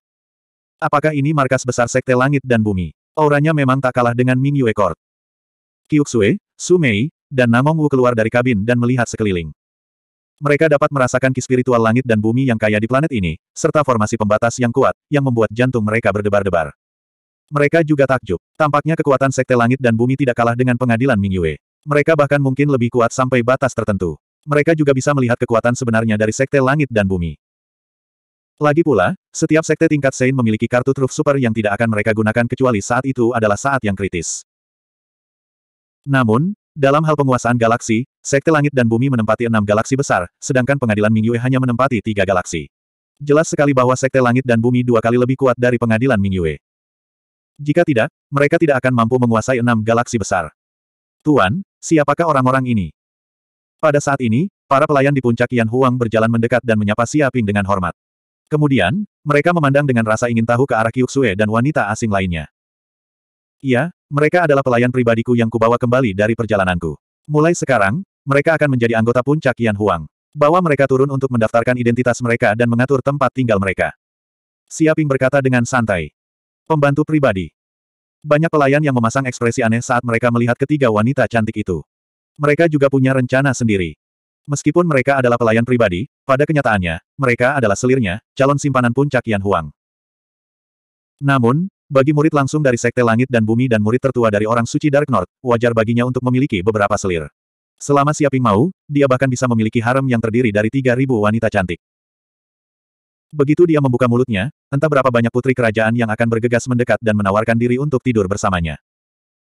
Speaker 1: Apakah ini markas besar Sekte Langit dan Bumi? Auranya memang tak kalah dengan Ming Yue Court. Kyuksue, Su Mei, dan Namong Wu keluar dari kabin dan melihat sekeliling. Mereka dapat merasakan ki spiritual langit dan bumi yang kaya di planet ini, serta formasi pembatas yang kuat, yang membuat jantung mereka berdebar-debar. Mereka juga takjub. Tampaknya kekuatan sekte langit dan bumi tidak kalah dengan pengadilan Mingyue. Mereka bahkan mungkin lebih kuat sampai batas tertentu. Mereka juga bisa melihat kekuatan sebenarnya dari sekte langit dan bumi. Lagi pula, setiap sekte tingkat Sein memiliki kartu truf super yang tidak akan mereka gunakan kecuali saat itu adalah saat yang kritis. Namun, dalam hal penguasaan galaksi, Sekte Langit dan Bumi menempati enam galaksi besar, sedangkan pengadilan Mingyue hanya menempati tiga galaksi. Jelas sekali bahwa Sekte Langit dan Bumi dua kali lebih kuat dari pengadilan Mingyue. Jika tidak, mereka tidak akan mampu menguasai enam galaksi besar. Tuan, siapakah orang-orang ini? Pada saat ini, para pelayan di puncak Yan Huang berjalan mendekat dan menyapa Siaping dengan hormat. Kemudian, mereka memandang dengan rasa ingin tahu ke arah Kyuksue dan wanita asing lainnya. Iya, mereka adalah pelayan pribadiku yang kubawa kembali dari perjalananku. Mulai sekarang, mereka akan menjadi anggota puncak Yan Huang. Bawa mereka turun untuk mendaftarkan identitas mereka dan mengatur tempat tinggal mereka. Siaping berkata dengan santai. Pembantu pribadi. Banyak pelayan yang memasang ekspresi aneh saat mereka melihat ketiga wanita cantik itu. Mereka juga punya rencana sendiri. Meskipun mereka adalah pelayan pribadi, pada kenyataannya, mereka adalah selirnya, calon simpanan puncak Yan Huang. Namun, bagi murid langsung dari Sekte Langit dan Bumi dan murid tertua dari orang suci Dark North, wajar baginya untuk memiliki beberapa selir. Selama Siaping mau, dia bahkan bisa memiliki harem yang terdiri dari 3.000 wanita cantik. Begitu dia membuka mulutnya, entah berapa banyak putri kerajaan yang akan bergegas mendekat dan menawarkan diri untuk tidur bersamanya.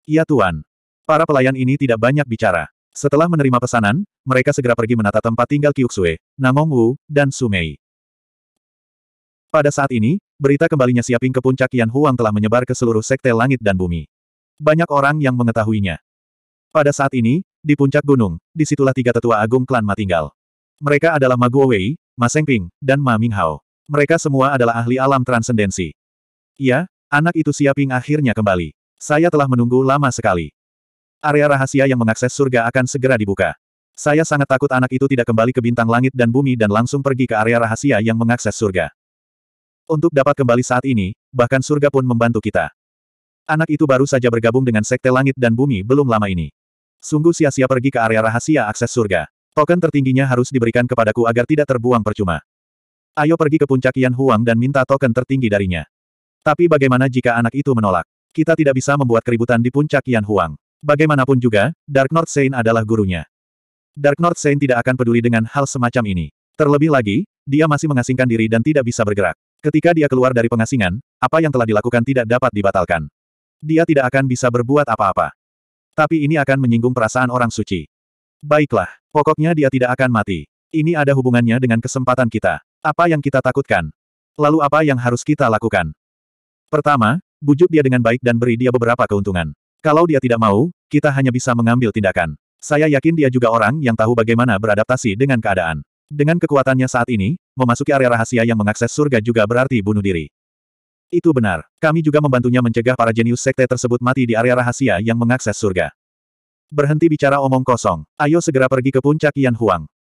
Speaker 1: Ya Tuan. Para pelayan ini tidak banyak bicara. Setelah menerima pesanan, mereka segera pergi menata tempat tinggal Kyuksue, Namong Wu, dan Sumei. Pada saat ini, berita kembalinya Siaping ke puncak Yan Huang telah menyebar ke seluruh sekte langit dan bumi. Banyak orang yang mengetahuinya. Pada saat ini, di puncak gunung, disitulah tiga tetua agung klan Ma tinggal. Mereka adalah Ma Wei, Ma Sengping, dan Ma Minghao. Mereka semua adalah ahli alam transendensi. Ya, anak itu Siaping akhirnya kembali. Saya telah menunggu lama sekali. Area rahasia yang mengakses surga akan segera dibuka. Saya sangat takut anak itu tidak kembali ke bintang langit dan bumi dan langsung pergi ke area rahasia yang mengakses surga. Untuk dapat kembali saat ini, bahkan surga pun membantu kita. Anak itu baru saja bergabung dengan sekte langit dan bumi belum lama ini. Sungguh sia-sia pergi ke area rahasia akses surga. Token tertingginya harus diberikan kepadaku agar tidak terbuang percuma. Ayo pergi ke puncak Yan Huang dan minta token tertinggi darinya. Tapi bagaimana jika anak itu menolak? Kita tidak bisa membuat keributan di puncak Yan Huang. Bagaimanapun juga, Dark North Saint adalah gurunya. Dark North Saint tidak akan peduli dengan hal semacam ini. Terlebih lagi, dia masih mengasingkan diri dan tidak bisa bergerak. Ketika dia keluar dari pengasingan, apa yang telah dilakukan tidak dapat dibatalkan. Dia tidak akan bisa berbuat apa-apa. Tapi ini akan menyinggung perasaan orang suci. Baiklah, pokoknya dia tidak akan mati. Ini ada hubungannya dengan kesempatan kita. Apa yang kita takutkan? Lalu apa yang harus kita lakukan? Pertama, bujuk dia dengan baik dan beri dia beberapa keuntungan. Kalau dia tidak mau, kita hanya bisa mengambil tindakan. Saya yakin dia juga orang yang tahu bagaimana beradaptasi dengan keadaan. Dengan kekuatannya saat ini, memasuki area rahasia yang mengakses surga juga berarti bunuh diri. Itu benar. Kami juga membantunya mencegah para jenius sekte tersebut mati di area rahasia yang mengakses surga. Berhenti bicara omong kosong. Ayo segera pergi ke puncak Yan Huang.